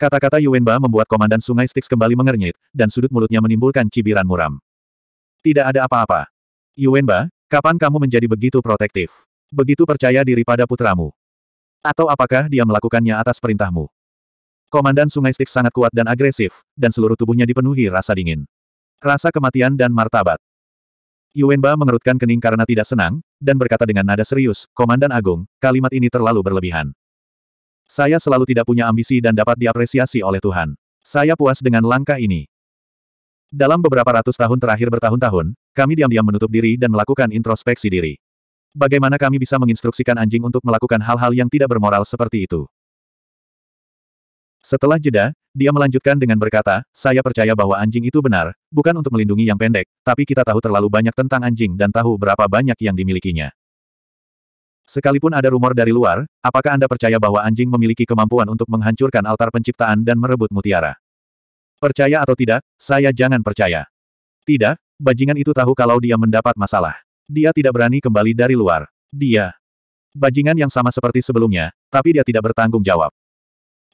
Kata-kata Yuenba membuat komandan sungai Styx kembali mengernyit, dan sudut mulutnya menimbulkan cibiran muram. Tidak ada apa-apa. Yuenba, kapan kamu menjadi begitu protektif? Begitu percaya diri pada putramu? Atau apakah dia melakukannya atas perintahmu? Komandan sungai Styx sangat kuat dan agresif, dan seluruh tubuhnya dipenuhi rasa dingin. Rasa kematian dan martabat. Yuenba mengerutkan kening karena tidak senang, dan berkata dengan nada serius, Komandan Agung, kalimat ini terlalu berlebihan. Saya selalu tidak punya ambisi dan dapat diapresiasi oleh Tuhan. Saya puas dengan langkah ini. Dalam beberapa ratus tahun terakhir bertahun-tahun, kami diam-diam menutup diri dan melakukan introspeksi diri. Bagaimana kami bisa menginstruksikan anjing untuk melakukan hal-hal yang tidak bermoral seperti itu? Setelah jeda, dia melanjutkan dengan berkata, saya percaya bahwa anjing itu benar, bukan untuk melindungi yang pendek, tapi kita tahu terlalu banyak tentang anjing dan tahu berapa banyak yang dimilikinya. Sekalipun ada rumor dari luar, apakah Anda percaya bahwa anjing memiliki kemampuan untuk menghancurkan altar penciptaan dan merebut mutiara? Percaya atau tidak, saya jangan percaya. Tidak, bajingan itu tahu kalau dia mendapat masalah. Dia tidak berani kembali dari luar. Dia. Bajingan yang sama seperti sebelumnya, tapi dia tidak bertanggung jawab.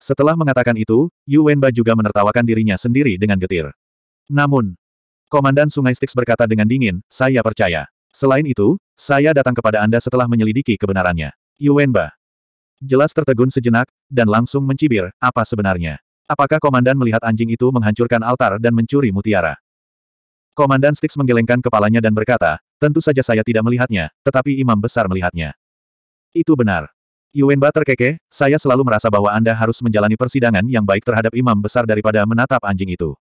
Setelah mengatakan itu, Yu Wenba juga menertawakan dirinya sendiri dengan getir. Namun, Komandan Sungai Styx berkata dengan dingin, saya percaya. Selain itu, saya datang kepada Anda setelah menyelidiki kebenarannya. Yuenba. Jelas tertegun sejenak, dan langsung mencibir, apa sebenarnya? Apakah komandan melihat anjing itu menghancurkan altar dan mencuri mutiara? Komandan Stix menggelengkan kepalanya dan berkata, tentu saja saya tidak melihatnya, tetapi imam besar melihatnya. Itu benar. Yuenba terkekeh, saya selalu merasa bahwa Anda harus menjalani persidangan yang baik terhadap imam besar daripada menatap anjing itu.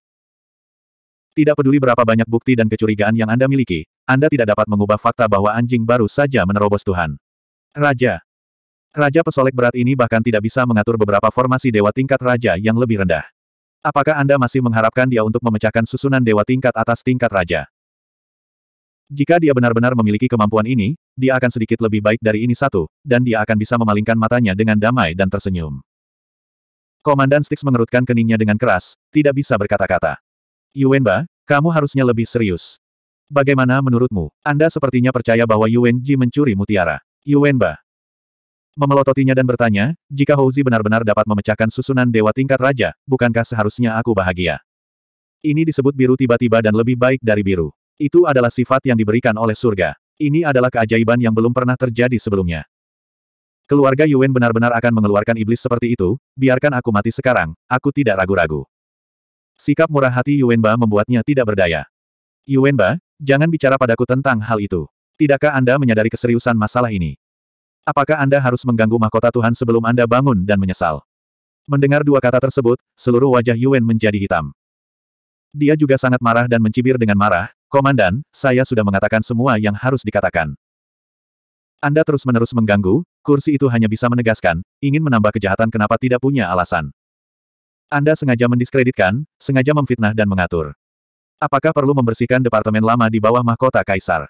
Tidak peduli berapa banyak bukti dan kecurigaan yang Anda miliki, Anda tidak dapat mengubah fakta bahwa anjing baru saja menerobos Tuhan. Raja Raja pesolek berat ini bahkan tidak bisa mengatur beberapa formasi dewa tingkat raja yang lebih rendah. Apakah Anda masih mengharapkan dia untuk memecahkan susunan dewa tingkat atas tingkat raja? Jika dia benar-benar memiliki kemampuan ini, dia akan sedikit lebih baik dari ini satu, dan dia akan bisa memalingkan matanya dengan damai dan tersenyum. Komandan Stix mengerutkan keningnya dengan keras, tidak bisa berkata-kata. Yuenba, kamu harusnya lebih serius. Bagaimana menurutmu, Anda sepertinya percaya bahwa Yuenji mencuri mutiara? Yuenba memelototinya dan bertanya, jika Houzi benar-benar dapat memecahkan susunan dewa tingkat raja, bukankah seharusnya aku bahagia? Ini disebut biru tiba-tiba dan lebih baik dari biru. Itu adalah sifat yang diberikan oleh surga. Ini adalah keajaiban yang belum pernah terjadi sebelumnya. Keluarga Yuen benar-benar akan mengeluarkan iblis seperti itu, biarkan aku mati sekarang, aku tidak ragu-ragu. Sikap murah hati Yuenba membuatnya tidak berdaya. Yuenba, jangan bicara padaku tentang hal itu. Tidakkah Anda menyadari keseriusan masalah ini? Apakah Anda harus mengganggu mahkota Tuhan sebelum Anda bangun dan menyesal? Mendengar dua kata tersebut, seluruh wajah Yuen menjadi hitam. Dia juga sangat marah dan mencibir dengan marah, Komandan, saya sudah mengatakan semua yang harus dikatakan. Anda terus-menerus mengganggu, kursi itu hanya bisa menegaskan, ingin menambah kejahatan kenapa tidak punya alasan. Anda sengaja mendiskreditkan, sengaja memfitnah dan mengatur. Apakah perlu membersihkan departemen lama di bawah mahkota kaisar?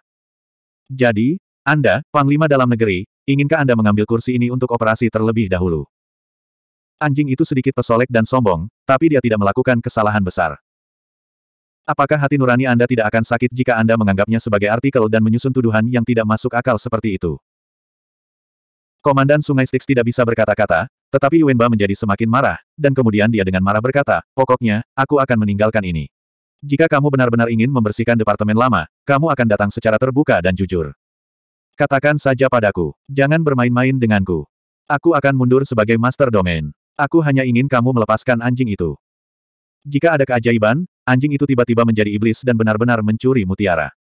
Jadi, Anda, panglima dalam negeri, inginkah Anda mengambil kursi ini untuk operasi terlebih dahulu? Anjing itu sedikit pesolek dan sombong, tapi dia tidak melakukan kesalahan besar. Apakah hati nurani Anda tidak akan sakit jika Anda menganggapnya sebagai artikel dan menyusun tuduhan yang tidak masuk akal seperti itu? Komandan Sungai Stix tidak bisa berkata-kata, tetapi Yuenba menjadi semakin marah, dan kemudian dia dengan marah berkata, pokoknya, aku akan meninggalkan ini. Jika kamu benar-benar ingin membersihkan departemen lama, kamu akan datang secara terbuka dan jujur. Katakan saja padaku, jangan bermain-main denganku. Aku akan mundur sebagai master domain. Aku hanya ingin kamu melepaskan anjing itu. Jika ada keajaiban, anjing itu tiba-tiba menjadi iblis dan benar-benar mencuri mutiara.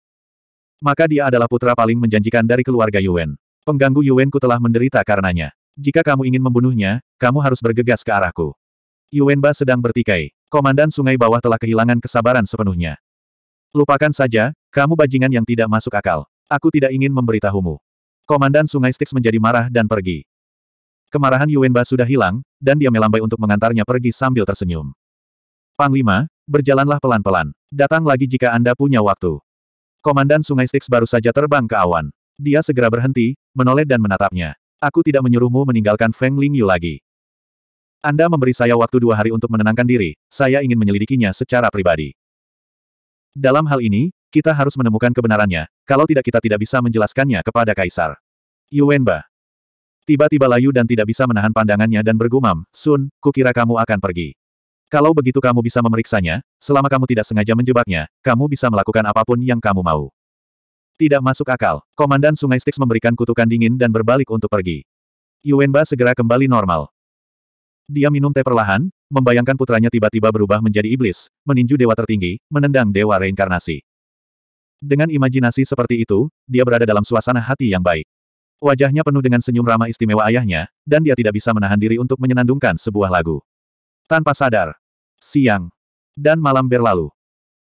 Maka dia adalah putra paling menjanjikan dari keluarga Yuen. Pengganggu Yuenku telah menderita karenanya. Jika kamu ingin membunuhnya, kamu harus bergegas ke arahku. Yuenba sedang bertikai. Komandan Sungai Bawah telah kehilangan kesabaran sepenuhnya. Lupakan saja, kamu bajingan yang tidak masuk akal. Aku tidak ingin memberitahumu. Komandan Sungai Styx menjadi marah dan pergi. Kemarahan Yuenba sudah hilang, dan dia melambai untuk mengantarnya pergi sambil tersenyum. Panglima, berjalanlah pelan-pelan. Datang lagi jika Anda punya waktu. Komandan Sungai Styx baru saja terbang ke awan. Dia segera berhenti, menoleh dan menatapnya. Aku tidak menyuruhmu meninggalkan Feng Lingyu lagi. Anda memberi saya waktu dua hari untuk menenangkan diri, saya ingin menyelidikinya secara pribadi. Dalam hal ini, kita harus menemukan kebenarannya, kalau tidak kita tidak bisa menjelaskannya kepada Kaisar. Yuenba. Tiba-tiba layu dan tidak bisa menahan pandangannya dan bergumam, Sun, kukira kamu akan pergi. Kalau begitu kamu bisa memeriksanya, selama kamu tidak sengaja menjebaknya, kamu bisa melakukan apapun yang kamu mau. Tidak masuk akal. Komandan Sungai Styx memberikan kutukan dingin dan berbalik untuk pergi. Yuenba segera kembali normal. Dia minum teh perlahan, membayangkan putranya tiba-tiba berubah menjadi iblis, meninju dewa tertinggi, menendang dewa reinkarnasi. Dengan imajinasi seperti itu, dia berada dalam suasana hati yang baik. Wajahnya penuh dengan senyum ramah istimewa ayahnya, dan dia tidak bisa menahan diri untuk menyenandungkan sebuah lagu. Tanpa sadar, siang dan malam berlalu.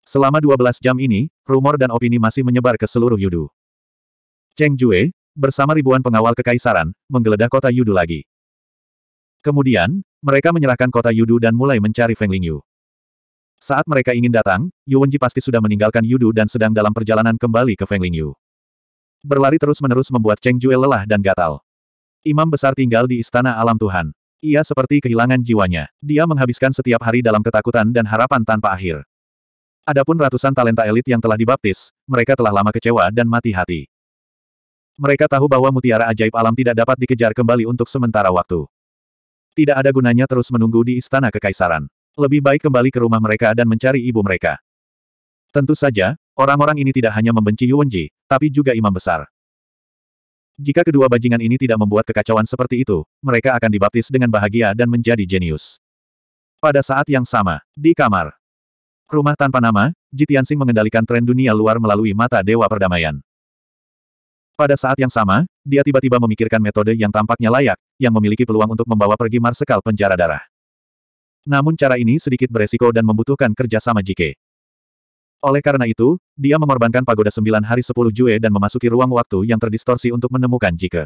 Selama 12 jam ini, rumor dan opini masih menyebar ke seluruh Yudu. Cheng Jue, bersama ribuan pengawal kekaisaran, menggeledah kota Yudu lagi. Kemudian, mereka menyerahkan kota Yudu dan mulai mencari Feng Lingyu. Saat mereka ingin datang, Yuwenji pasti sudah meninggalkan Yudu dan sedang dalam perjalanan kembali ke Feng Lingyu. Berlari terus-menerus membuat Cheng Jue lelah dan gatal. Imam besar tinggal di istana alam Tuhan. Ia seperti kehilangan jiwanya. Dia menghabiskan setiap hari dalam ketakutan dan harapan tanpa akhir. Adapun ratusan talenta elit yang telah dibaptis, mereka telah lama kecewa dan mati hati. Mereka tahu bahwa mutiara ajaib alam tidak dapat dikejar kembali untuk sementara waktu. Tidak ada gunanya terus menunggu di istana kekaisaran. Lebih baik kembali ke rumah mereka dan mencari ibu mereka. Tentu saja, orang-orang ini tidak hanya membenci Yuwenji, tapi juga imam besar. Jika kedua bajingan ini tidak membuat kekacauan seperti itu, mereka akan dibaptis dengan bahagia dan menjadi jenius. Pada saat yang sama, di kamar, Rumah tanpa nama, Jitiansing mengendalikan tren dunia luar melalui mata Dewa Perdamaian. Pada saat yang sama, dia tiba-tiba memikirkan metode yang tampaknya layak, yang memiliki peluang untuk membawa pergi Marsekal penjara darah. Namun cara ini sedikit beresiko dan membutuhkan kerjasama Jike. Oleh karena itu, dia mengorbankan pagoda Sembilan hari Sepuluh Jue dan memasuki ruang waktu yang terdistorsi untuk menemukan Jike.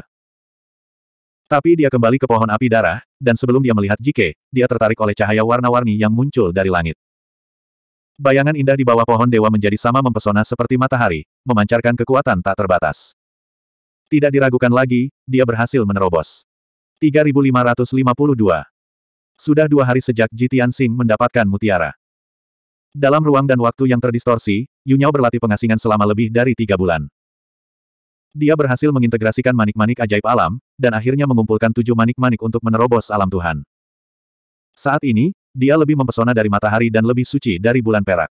Tapi dia kembali ke pohon api darah, dan sebelum dia melihat Jike, dia tertarik oleh cahaya warna-warni yang muncul dari langit. Bayangan indah di bawah pohon dewa menjadi sama mempesona seperti matahari, memancarkan kekuatan tak terbatas. Tidak diragukan lagi, dia berhasil menerobos. 3552 Sudah dua hari sejak Jitian Sing mendapatkan mutiara. Dalam ruang dan waktu yang terdistorsi, Yunyao berlatih pengasingan selama lebih dari tiga bulan. Dia berhasil mengintegrasikan manik-manik ajaib alam, dan akhirnya mengumpulkan tujuh manik-manik untuk menerobos alam Tuhan. Saat ini, dia lebih mempesona dari matahari dan lebih suci dari bulan perak.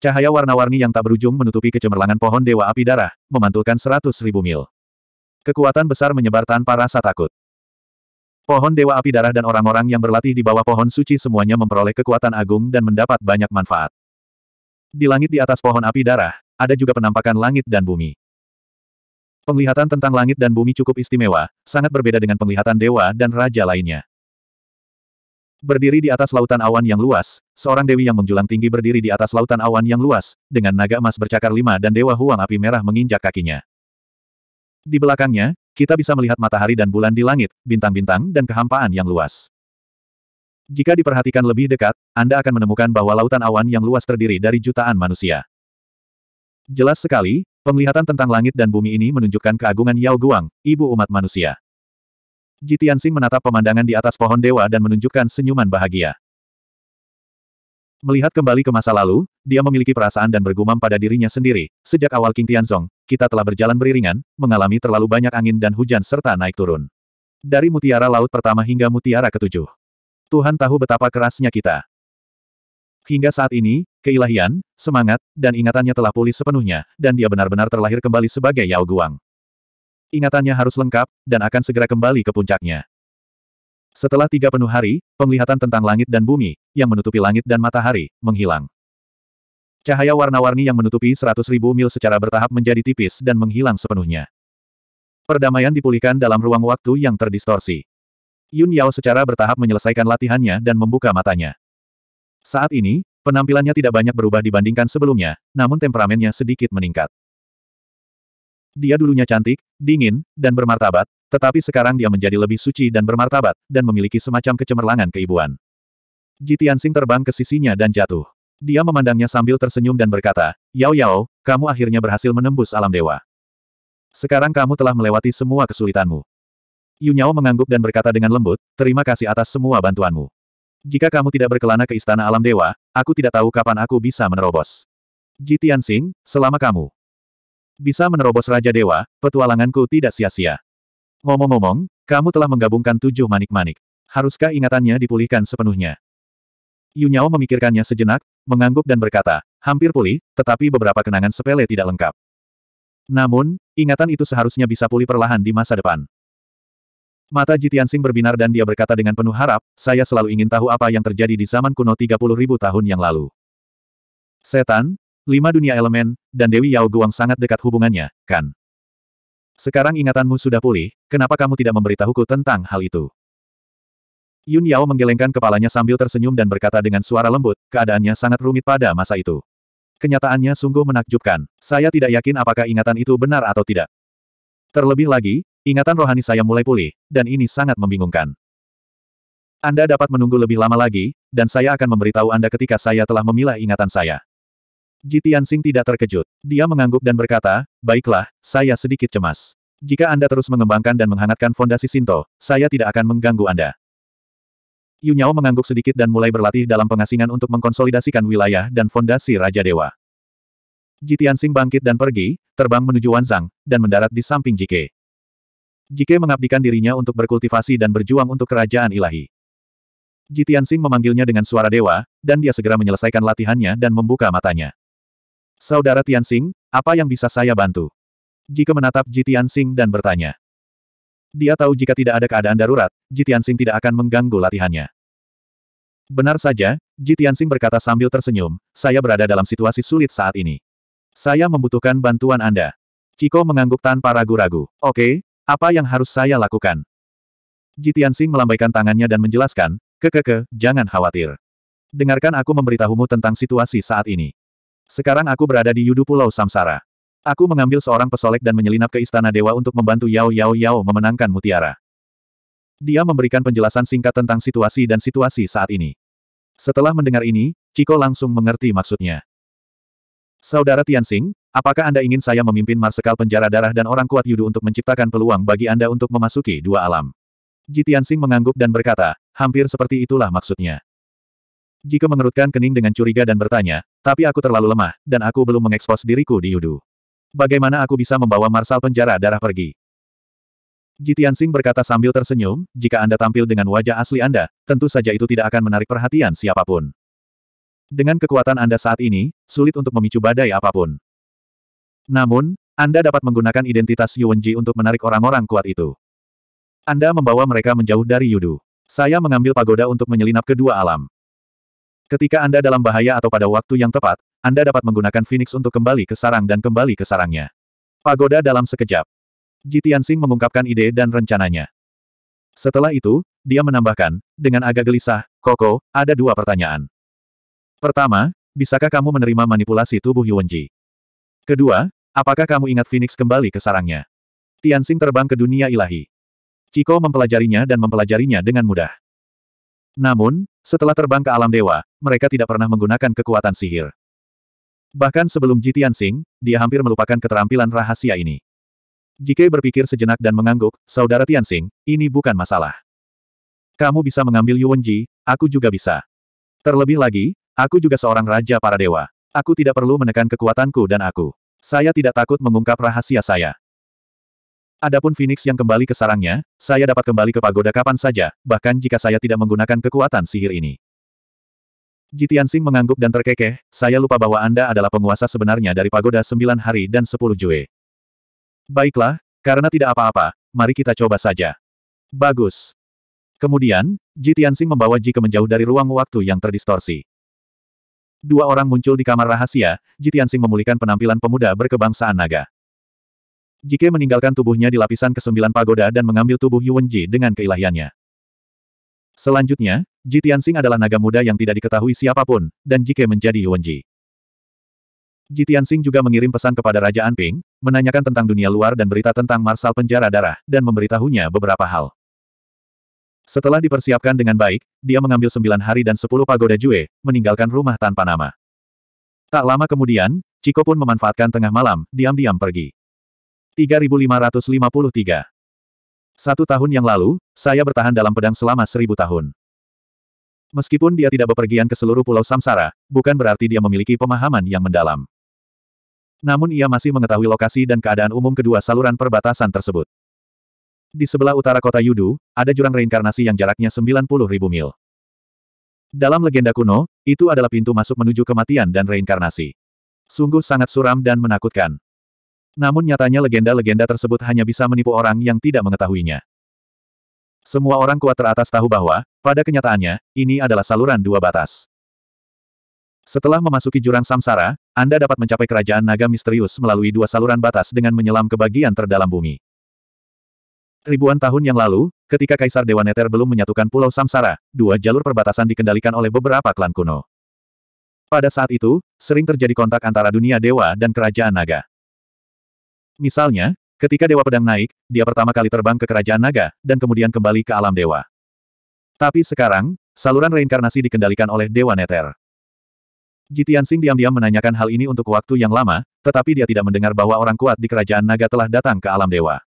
Cahaya warna-warni yang tak berujung menutupi kecemerlangan pohon Dewa Api Darah, memantulkan seratus ribu mil. Kekuatan besar menyebar tanpa rasa takut. Pohon Dewa Api Darah dan orang-orang yang berlatih di bawah pohon suci semuanya memperoleh kekuatan agung dan mendapat banyak manfaat. Di langit di atas pohon api darah, ada juga penampakan langit dan bumi. Penglihatan tentang langit dan bumi cukup istimewa, sangat berbeda dengan penglihatan dewa dan raja lainnya. Berdiri di atas lautan awan yang luas, seorang dewi yang menjulang tinggi berdiri di atas lautan awan yang luas, dengan naga emas bercakar lima dan dewa huang api merah menginjak kakinya. Di belakangnya, kita bisa melihat matahari dan bulan di langit, bintang-bintang dan kehampaan yang luas. Jika diperhatikan lebih dekat, Anda akan menemukan bahwa lautan awan yang luas terdiri dari jutaan manusia. Jelas sekali, penglihatan tentang langit dan bumi ini menunjukkan keagungan Yao Guang, ibu umat manusia. Ji Tianxing menatap pemandangan di atas pohon dewa dan menunjukkan senyuman bahagia. Melihat kembali ke masa lalu, dia memiliki perasaan dan bergumam pada dirinya sendiri. Sejak awal King Tianzong, kita telah berjalan beriringan, mengalami terlalu banyak angin dan hujan serta naik turun. Dari mutiara laut pertama hingga mutiara ketujuh. Tuhan tahu betapa kerasnya kita. Hingga saat ini, keilahian, semangat, dan ingatannya telah pulih sepenuhnya, dan dia benar-benar terlahir kembali sebagai Yao Guang. Ingatannya harus lengkap, dan akan segera kembali ke puncaknya. Setelah tiga penuh hari, penglihatan tentang langit dan bumi, yang menutupi langit dan matahari, menghilang. Cahaya warna-warni yang menutupi seratus ribu mil secara bertahap menjadi tipis dan menghilang sepenuhnya. Perdamaian dipulihkan dalam ruang waktu yang terdistorsi. Yun Yao secara bertahap menyelesaikan latihannya dan membuka matanya. Saat ini, penampilannya tidak banyak berubah dibandingkan sebelumnya, namun temperamennya sedikit meningkat. Dia dulunya cantik, dingin, dan bermartabat, tetapi sekarang dia menjadi lebih suci dan bermartabat, dan memiliki semacam kecemerlangan keibuan. Ji terbang ke sisinya dan jatuh. Dia memandangnya sambil tersenyum dan berkata, Yao Yao, kamu akhirnya berhasil menembus alam dewa. Sekarang kamu telah melewati semua kesulitanmu. Yu mengangguk dan berkata dengan lembut, terima kasih atas semua bantuanmu. Jika kamu tidak berkelana ke istana alam dewa, aku tidak tahu kapan aku bisa menerobos. Ji selama kamu bisa menerobos Raja Dewa, petualanganku tidak sia-sia. Ngomong-ngomong, kamu telah menggabungkan tujuh manik-manik. Haruskah ingatannya dipulihkan sepenuhnya? Yunyao memikirkannya sejenak, mengangguk dan berkata, hampir pulih, tetapi beberapa kenangan sepele tidak lengkap. Namun, ingatan itu seharusnya bisa pulih perlahan di masa depan. Mata Jitiansing berbinar dan dia berkata dengan penuh harap, saya selalu ingin tahu apa yang terjadi di zaman kuno 30.000 tahun yang lalu. Setan, lima dunia elemen, dan Dewi Yao Guang sangat dekat hubungannya, kan? Sekarang ingatanmu sudah pulih, kenapa kamu tidak memberitahuku tentang hal itu? Yun Yao menggelengkan kepalanya sambil tersenyum dan berkata dengan suara lembut, keadaannya sangat rumit pada masa itu. Kenyataannya sungguh menakjubkan. Saya tidak yakin apakah ingatan itu benar atau tidak. Terlebih lagi, ingatan rohani saya mulai pulih, dan ini sangat membingungkan. Anda dapat menunggu lebih lama lagi, dan saya akan memberitahu Anda ketika saya telah memilah ingatan saya. Ji Tianxing tidak terkejut. Dia mengangguk dan berkata, baiklah, saya sedikit cemas. Jika Anda terus mengembangkan dan menghangatkan fondasi Sinto, saya tidak akan mengganggu Anda. Yu mengangguk sedikit dan mulai berlatih dalam pengasingan untuk mengkonsolidasikan wilayah dan fondasi Raja Dewa. Ji Tianxing bangkit dan pergi, terbang menuju Wanzang, dan mendarat di samping Jike. Jike mengabdikan dirinya untuk berkultivasi dan berjuang untuk kerajaan ilahi. Ji Tianxing memanggilnya dengan suara dewa, dan dia segera menyelesaikan latihannya dan membuka matanya. Saudara Tianxing, apa yang bisa saya bantu? Jika menatap Ji Tianxing dan bertanya. Dia tahu jika tidak ada keadaan darurat, Ji Tianxing tidak akan mengganggu latihannya. Benar saja, Ji Tianxing berkata sambil tersenyum, saya berada dalam situasi sulit saat ini. Saya membutuhkan bantuan Anda. Ciko mengangguk tanpa ragu-ragu. Oke, apa yang harus saya lakukan? Ji Tianxing melambaikan tangannya dan menjelaskan, kekeke, jangan khawatir. Dengarkan aku memberitahumu tentang situasi saat ini. Sekarang aku berada di Yudu Pulau Samsara. Aku mengambil seorang pesolek dan menyelinap ke Istana Dewa untuk membantu Yao Yao Yao memenangkan mutiara. Dia memberikan penjelasan singkat tentang situasi dan situasi saat ini. Setelah mendengar ini, Chico langsung mengerti maksudnya. Saudara Tianxing, apakah Anda ingin saya memimpin marsekal penjara darah dan orang kuat Yudu untuk menciptakan peluang bagi Anda untuk memasuki dua alam? Ji Tianxing mengangguk dan berkata, hampir seperti itulah maksudnya. Jika mengerutkan kening dengan curiga dan bertanya, tapi aku terlalu lemah, dan aku belum mengekspos diriku di Yudu. Bagaimana aku bisa membawa Marsal penjara darah pergi? Jitian Sing berkata sambil tersenyum, jika Anda tampil dengan wajah asli Anda, tentu saja itu tidak akan menarik perhatian siapapun. Dengan kekuatan Anda saat ini, sulit untuk memicu badai apapun. Namun, Anda dapat menggunakan identitas Yuanji untuk menarik orang-orang kuat itu. Anda membawa mereka menjauh dari Yudu. Saya mengambil pagoda untuk menyelinap kedua alam. Ketika Anda dalam bahaya atau pada waktu yang tepat, Anda dapat menggunakan Phoenix untuk kembali ke sarang dan kembali ke sarangnya. Pagoda dalam sekejap. Jitiansing mengungkapkan ide dan rencananya. Setelah itu, dia menambahkan, dengan agak gelisah, Koko, ada dua pertanyaan. Pertama, bisakah kamu menerima manipulasi tubuh Yuanji? Kedua, apakah kamu ingat Phoenix kembali ke sarangnya? Tianxing terbang ke dunia ilahi. Chico mempelajarinya dan mempelajarinya dengan mudah. Namun, setelah terbang ke alam dewa, mereka tidak pernah menggunakan kekuatan sihir. Bahkan sebelum Jitian Sing, dia hampir melupakan keterampilan rahasia ini. Jike berpikir sejenak dan mengangguk, Saudara Tian Tiansing, ini bukan masalah. Kamu bisa mengambil Ji, aku juga bisa. Terlebih lagi, aku juga seorang raja para dewa. Aku tidak perlu menekan kekuatanku dan aku. Saya tidak takut mengungkap rahasia saya. Adapun Phoenix yang kembali ke sarangnya, saya dapat kembali ke pagoda kapan saja, bahkan jika saya tidak menggunakan kekuatan sihir ini. Jitian Sing mengangguk dan terkekeh, saya lupa bahwa Anda adalah penguasa sebenarnya dari pagoda sembilan hari dan sepuluh jue. Baiklah, karena tidak apa-apa, mari kita coba saja. Bagus. Kemudian, Jitian Sing membawa Ji ke menjauh dari ruang waktu yang terdistorsi. Dua orang muncul di kamar rahasia, Jitian Sing memulihkan penampilan pemuda berkebangsaan naga. Jike meninggalkan tubuhnya di lapisan kesembilan pagoda dan mengambil tubuh Yuanji dengan keilahiannya. Selanjutnya, Ji Tianxing adalah naga muda yang tidak diketahui siapapun, dan Jike menjadi Yuanji, Ji Tianxing juga mengirim pesan kepada Raja Anping, menanyakan tentang dunia luar dan berita tentang Marsal Penjara Darah, dan memberitahunya beberapa hal. Setelah dipersiapkan dengan baik, dia mengambil sembilan hari dan sepuluh pagoda Jue, meninggalkan rumah tanpa nama. Tak lama kemudian, Chiko pun memanfaatkan tengah malam, diam-diam pergi. 3553. Satu tahun yang lalu, saya bertahan dalam pedang selama seribu tahun. Meskipun dia tidak bepergian ke seluruh pulau Samsara, bukan berarti dia memiliki pemahaman yang mendalam. Namun ia masih mengetahui lokasi dan keadaan umum kedua saluran perbatasan tersebut. Di sebelah utara kota Yudu, ada jurang reinkarnasi yang jaraknya 90.000 mil. Dalam legenda kuno, itu adalah pintu masuk menuju kematian dan reinkarnasi. Sungguh sangat suram dan menakutkan. Namun nyatanya legenda-legenda tersebut hanya bisa menipu orang yang tidak mengetahuinya. Semua orang kuat teratas tahu bahwa, pada kenyataannya, ini adalah saluran dua batas. Setelah memasuki jurang samsara, Anda dapat mencapai kerajaan naga misterius melalui dua saluran batas dengan menyelam ke bagian terdalam bumi. Ribuan tahun yang lalu, ketika Kaisar Dewa Neter belum menyatukan Pulau Samsara, dua jalur perbatasan dikendalikan oleh beberapa klan kuno. Pada saat itu, sering terjadi kontak antara dunia dewa dan kerajaan naga. Misalnya, ketika Dewa Pedang naik, dia pertama kali terbang ke Kerajaan Naga, dan kemudian kembali ke alam dewa. Tapi sekarang, saluran reinkarnasi dikendalikan oleh Dewa Neter. Jitian Sing diam-diam menanyakan hal ini untuk waktu yang lama, tetapi dia tidak mendengar bahwa orang kuat di kerajaan naga telah datang ke alam dewa.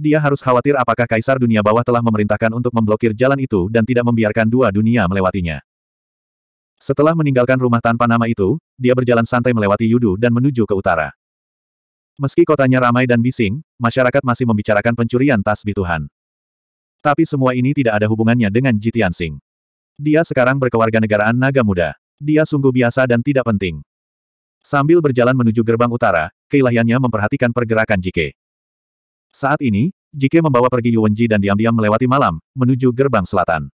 Dia harus khawatir apakah kaisar dunia bawah telah memerintahkan untuk memblokir jalan itu dan tidak membiarkan dua dunia melewatinya. Setelah meninggalkan rumah tanpa nama itu, dia berjalan santai melewati Yudu dan menuju ke utara. Meski kotanya ramai dan bising, masyarakat masih membicarakan pencurian tasbih Tuhan. Tapi semua ini tidak ada hubungannya dengan Jitian Sing. Dia sekarang berkewarganegaraan naga muda. Dia sungguh biasa dan tidak penting. Sambil berjalan menuju gerbang utara, keilahiannya memperhatikan pergerakan Jike. Saat ini, Jike membawa pergi Yuwenji dan diam-diam melewati malam, menuju gerbang selatan.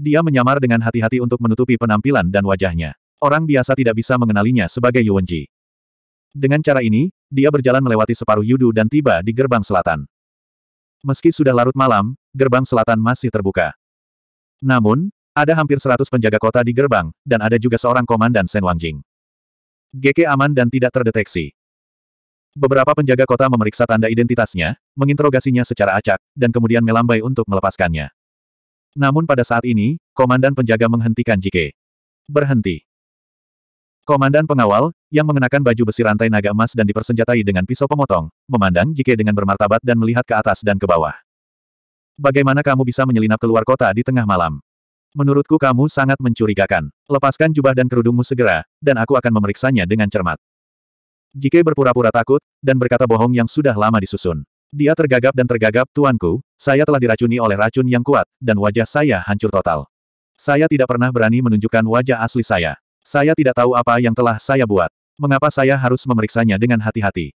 Dia menyamar dengan hati-hati untuk menutupi penampilan dan wajahnya. Orang biasa tidak bisa mengenalinya sebagai Yuwenji. Dengan cara ini, dia berjalan melewati separuh Yudu dan tiba di gerbang selatan. Meski sudah larut malam, gerbang selatan masih terbuka. Namun, ada hampir seratus penjaga kota di gerbang, dan ada juga seorang komandan Sen Wangjing. GK aman dan tidak terdeteksi. Beberapa penjaga kota memeriksa tanda identitasnya, menginterogasinya secara acak, dan kemudian melambai untuk melepaskannya. Namun pada saat ini, komandan penjaga menghentikan Jike. Berhenti. Komandan pengawal, yang mengenakan baju besi rantai naga emas dan dipersenjatai dengan pisau pemotong, memandang Jike dengan bermartabat dan melihat ke atas dan ke bawah. Bagaimana kamu bisa menyelinap keluar kota di tengah malam? Menurutku kamu sangat mencurigakan. Lepaskan jubah dan kerudungmu segera, dan aku akan memeriksanya dengan cermat. Jike berpura-pura takut, dan berkata bohong yang sudah lama disusun. Dia tergagap dan tergagap, tuanku, saya telah diracuni oleh racun yang kuat, dan wajah saya hancur total. Saya tidak pernah berani menunjukkan wajah asli saya. Saya tidak tahu apa yang telah saya buat. Mengapa saya harus memeriksanya dengan hati-hati?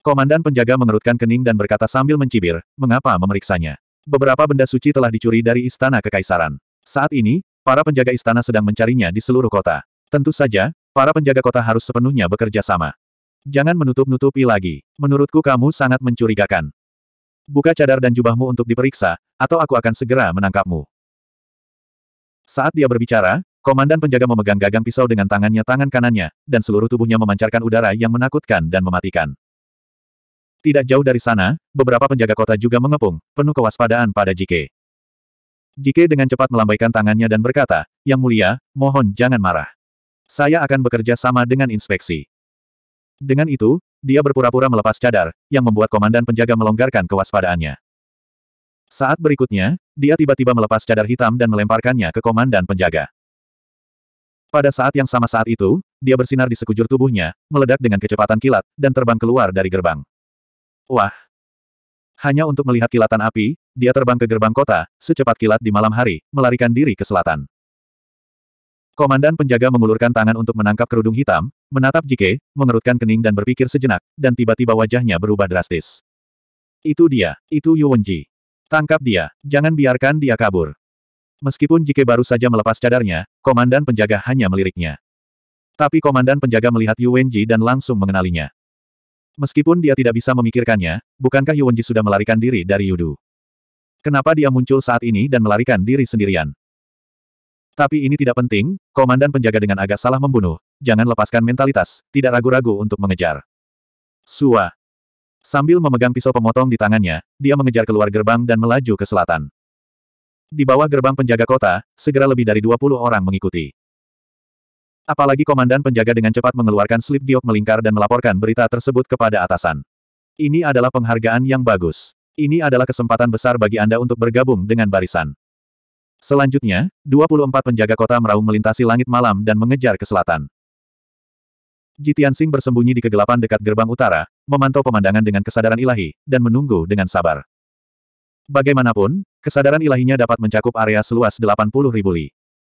Komandan penjaga mengerutkan kening dan berkata sambil mencibir, mengapa memeriksanya? Beberapa benda suci telah dicuri dari istana kekaisaran. Saat ini, para penjaga istana sedang mencarinya di seluruh kota. Tentu saja, para penjaga kota harus sepenuhnya bekerja sama. Jangan menutup-nutupi lagi. Menurutku kamu sangat mencurigakan. Buka cadar dan jubahmu untuk diperiksa, atau aku akan segera menangkapmu. Saat dia berbicara, Komandan penjaga memegang gagang pisau dengan tangannya tangan kanannya, dan seluruh tubuhnya memancarkan udara yang menakutkan dan mematikan. Tidak jauh dari sana, beberapa penjaga kota juga mengepung, penuh kewaspadaan pada Jike. Jike dengan cepat melambaikan tangannya dan berkata, Yang mulia, mohon jangan marah. Saya akan bekerja sama dengan inspeksi. Dengan itu, dia berpura-pura melepas cadar, yang membuat komandan penjaga melonggarkan kewaspadaannya. Saat berikutnya, dia tiba-tiba melepas cadar hitam dan melemparkannya ke komandan penjaga. Pada saat yang sama saat itu, dia bersinar di sekujur tubuhnya, meledak dengan kecepatan kilat, dan terbang keluar dari gerbang. Wah! Hanya untuk melihat kilatan api, dia terbang ke gerbang kota, secepat kilat di malam hari, melarikan diri ke selatan. Komandan penjaga mengulurkan tangan untuk menangkap kerudung hitam, menatap Jike, mengerutkan kening dan berpikir sejenak, dan tiba-tiba wajahnya berubah drastis. Itu dia, itu Wenji. Tangkap dia, jangan biarkan dia kabur. Meskipun Jike baru saja melepas cadarnya, komandan penjaga hanya meliriknya. Tapi komandan penjaga melihat Yu Wenji dan langsung mengenalinya. Meskipun dia tidak bisa memikirkannya, bukankah Yu Wenji sudah melarikan diri dari Yudu? Kenapa dia muncul saat ini dan melarikan diri sendirian? Tapi ini tidak penting, komandan penjaga dengan agak salah membunuh, jangan lepaskan mentalitas, tidak ragu-ragu untuk mengejar. Sua. Sambil memegang pisau pemotong di tangannya, dia mengejar keluar gerbang dan melaju ke selatan. Di bawah gerbang penjaga kota, segera lebih dari 20 orang mengikuti. Apalagi komandan penjaga dengan cepat mengeluarkan slip giok melingkar dan melaporkan berita tersebut kepada atasan. Ini adalah penghargaan yang bagus. Ini adalah kesempatan besar bagi Anda untuk bergabung dengan barisan. Selanjutnya, 24 penjaga kota meraung melintasi langit malam dan mengejar ke selatan. Jitian Sing bersembunyi di kegelapan dekat gerbang utara, memantau pemandangan dengan kesadaran ilahi, dan menunggu dengan sabar. Bagaimanapun, kesadaran ilahinya dapat mencakup area seluas 80 ribu li.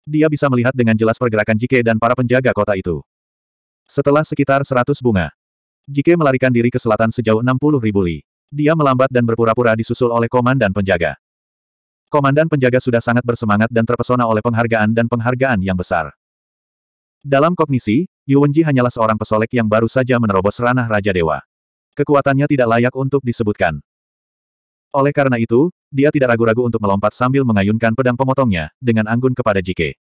Dia bisa melihat dengan jelas pergerakan Jike dan para penjaga kota itu. Setelah sekitar 100 bunga, Jike melarikan diri ke selatan sejauh 60 ribu li. Dia melambat dan berpura-pura disusul oleh komandan penjaga. Komandan penjaga sudah sangat bersemangat dan terpesona oleh penghargaan dan penghargaan yang besar. Dalam kognisi, Yuwenji hanyalah seorang pesolek yang baru saja menerobos ranah Raja Dewa. Kekuatannya tidak layak untuk disebutkan. Oleh karena itu, dia tidak ragu-ragu untuk melompat sambil mengayunkan pedang pemotongnya, dengan anggun kepada Jike.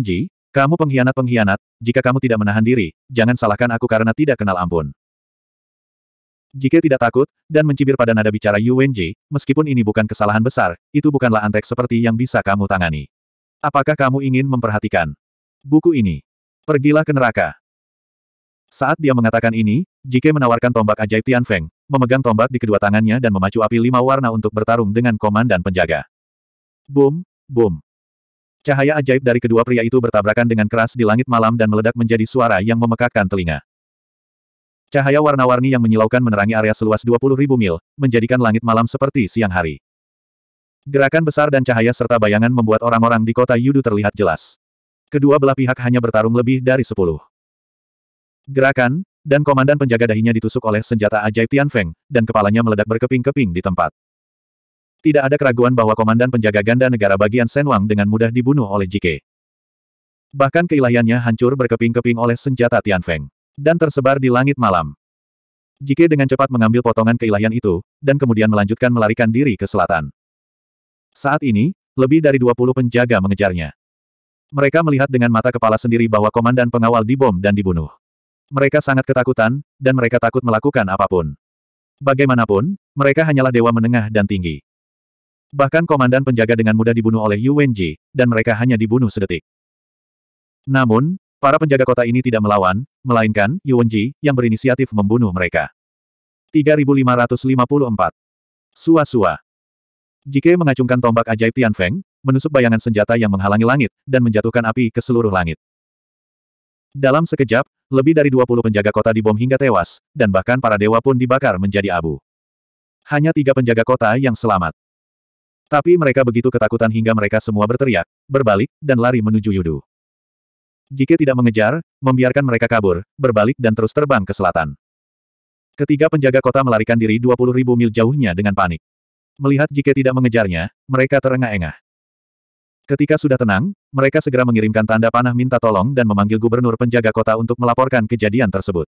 Ji, kamu pengkhianat-pengkhianat, jika kamu tidak menahan diri, jangan salahkan aku karena tidak kenal ampun. Jike tidak takut, dan mencibir pada nada bicara Yuan Ji. meskipun ini bukan kesalahan besar, itu bukanlah antek seperti yang bisa kamu tangani. Apakah kamu ingin memperhatikan buku ini? Pergilah ke neraka. Saat dia mengatakan ini, Jike menawarkan tombak ajaib Tian Feng, memegang tombak di kedua tangannya dan memacu api lima warna untuk bertarung dengan komandan penjaga. Boom, boom. Cahaya ajaib dari kedua pria itu bertabrakan dengan keras di langit malam dan meledak menjadi suara yang memekakkan telinga. Cahaya warna-warni yang menyilaukan menerangi area seluas 20.000 mil, menjadikan langit malam seperti siang hari. Gerakan besar dan cahaya serta bayangan membuat orang-orang di kota Yudu terlihat jelas. Kedua belah pihak hanya bertarung lebih dari sepuluh. Gerakan, dan komandan penjaga dahinya ditusuk oleh senjata ajaib Tian Feng, dan kepalanya meledak berkeping-keping di tempat. Tidak ada keraguan bahwa komandan penjaga ganda negara bagian Wang dengan mudah dibunuh oleh Jike. Bahkan keilahiannya hancur berkeping-keping oleh senjata Tian Feng. Dan tersebar di langit malam. Jike dengan cepat mengambil potongan keilahian itu, dan kemudian melanjutkan melarikan diri ke selatan. Saat ini, lebih dari 20 penjaga mengejarnya. Mereka melihat dengan mata kepala sendiri bahwa komandan pengawal dibom dan dibunuh. Mereka sangat ketakutan, dan mereka takut melakukan apapun. Bagaimanapun, mereka hanyalah dewa menengah dan tinggi. Bahkan komandan penjaga dengan mudah dibunuh oleh Yu Wenji, dan mereka hanya dibunuh sedetik. Namun, para penjaga kota ini tidak melawan, melainkan Yu Wenji yang berinisiatif membunuh mereka. 3554. Sua-sua. Jike mengacungkan tombak ajaib Tian Feng, menusuk bayangan senjata yang menghalangi langit, dan menjatuhkan api ke seluruh langit. Dalam sekejap, lebih dari 20 penjaga kota dibom hingga tewas, dan bahkan para dewa pun dibakar menjadi abu. Hanya tiga penjaga kota yang selamat. Tapi mereka begitu ketakutan hingga mereka semua berteriak, berbalik, dan lari menuju Yudu. Jika tidak mengejar, membiarkan mereka kabur, berbalik dan terus terbang ke selatan. Ketiga penjaga kota melarikan diri 20.000 mil jauhnya dengan panik. Melihat jika tidak mengejarnya, mereka terengah-engah. Ketika sudah tenang, mereka segera mengirimkan tanda panah minta tolong dan memanggil gubernur penjaga kota untuk melaporkan kejadian tersebut.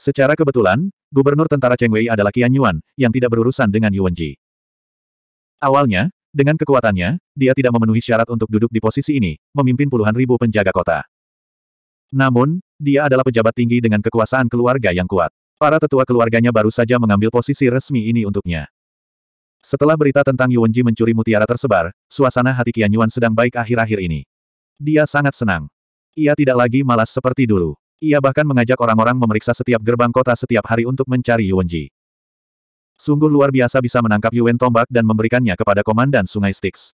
Secara kebetulan, gubernur tentara Cheng Wei adalah Qian Yuan, yang tidak berurusan dengan Yuan Ji. Awalnya, dengan kekuatannya, dia tidak memenuhi syarat untuk duduk di posisi ini, memimpin puluhan ribu penjaga kota. Namun, dia adalah pejabat tinggi dengan kekuasaan keluarga yang kuat. Para tetua keluarganya baru saja mengambil posisi resmi ini untuknya. Setelah berita tentang Yuanji mencuri mutiara tersebar, suasana hati Qian Yuan sedang baik akhir-akhir ini. Dia sangat senang. Ia tidak lagi malas seperti dulu. Ia bahkan mengajak orang-orang memeriksa setiap gerbang kota setiap hari untuk mencari Yuanji. Sungguh luar biasa bisa menangkap Yuan tombak dan memberikannya kepada komandan Sungai Styx.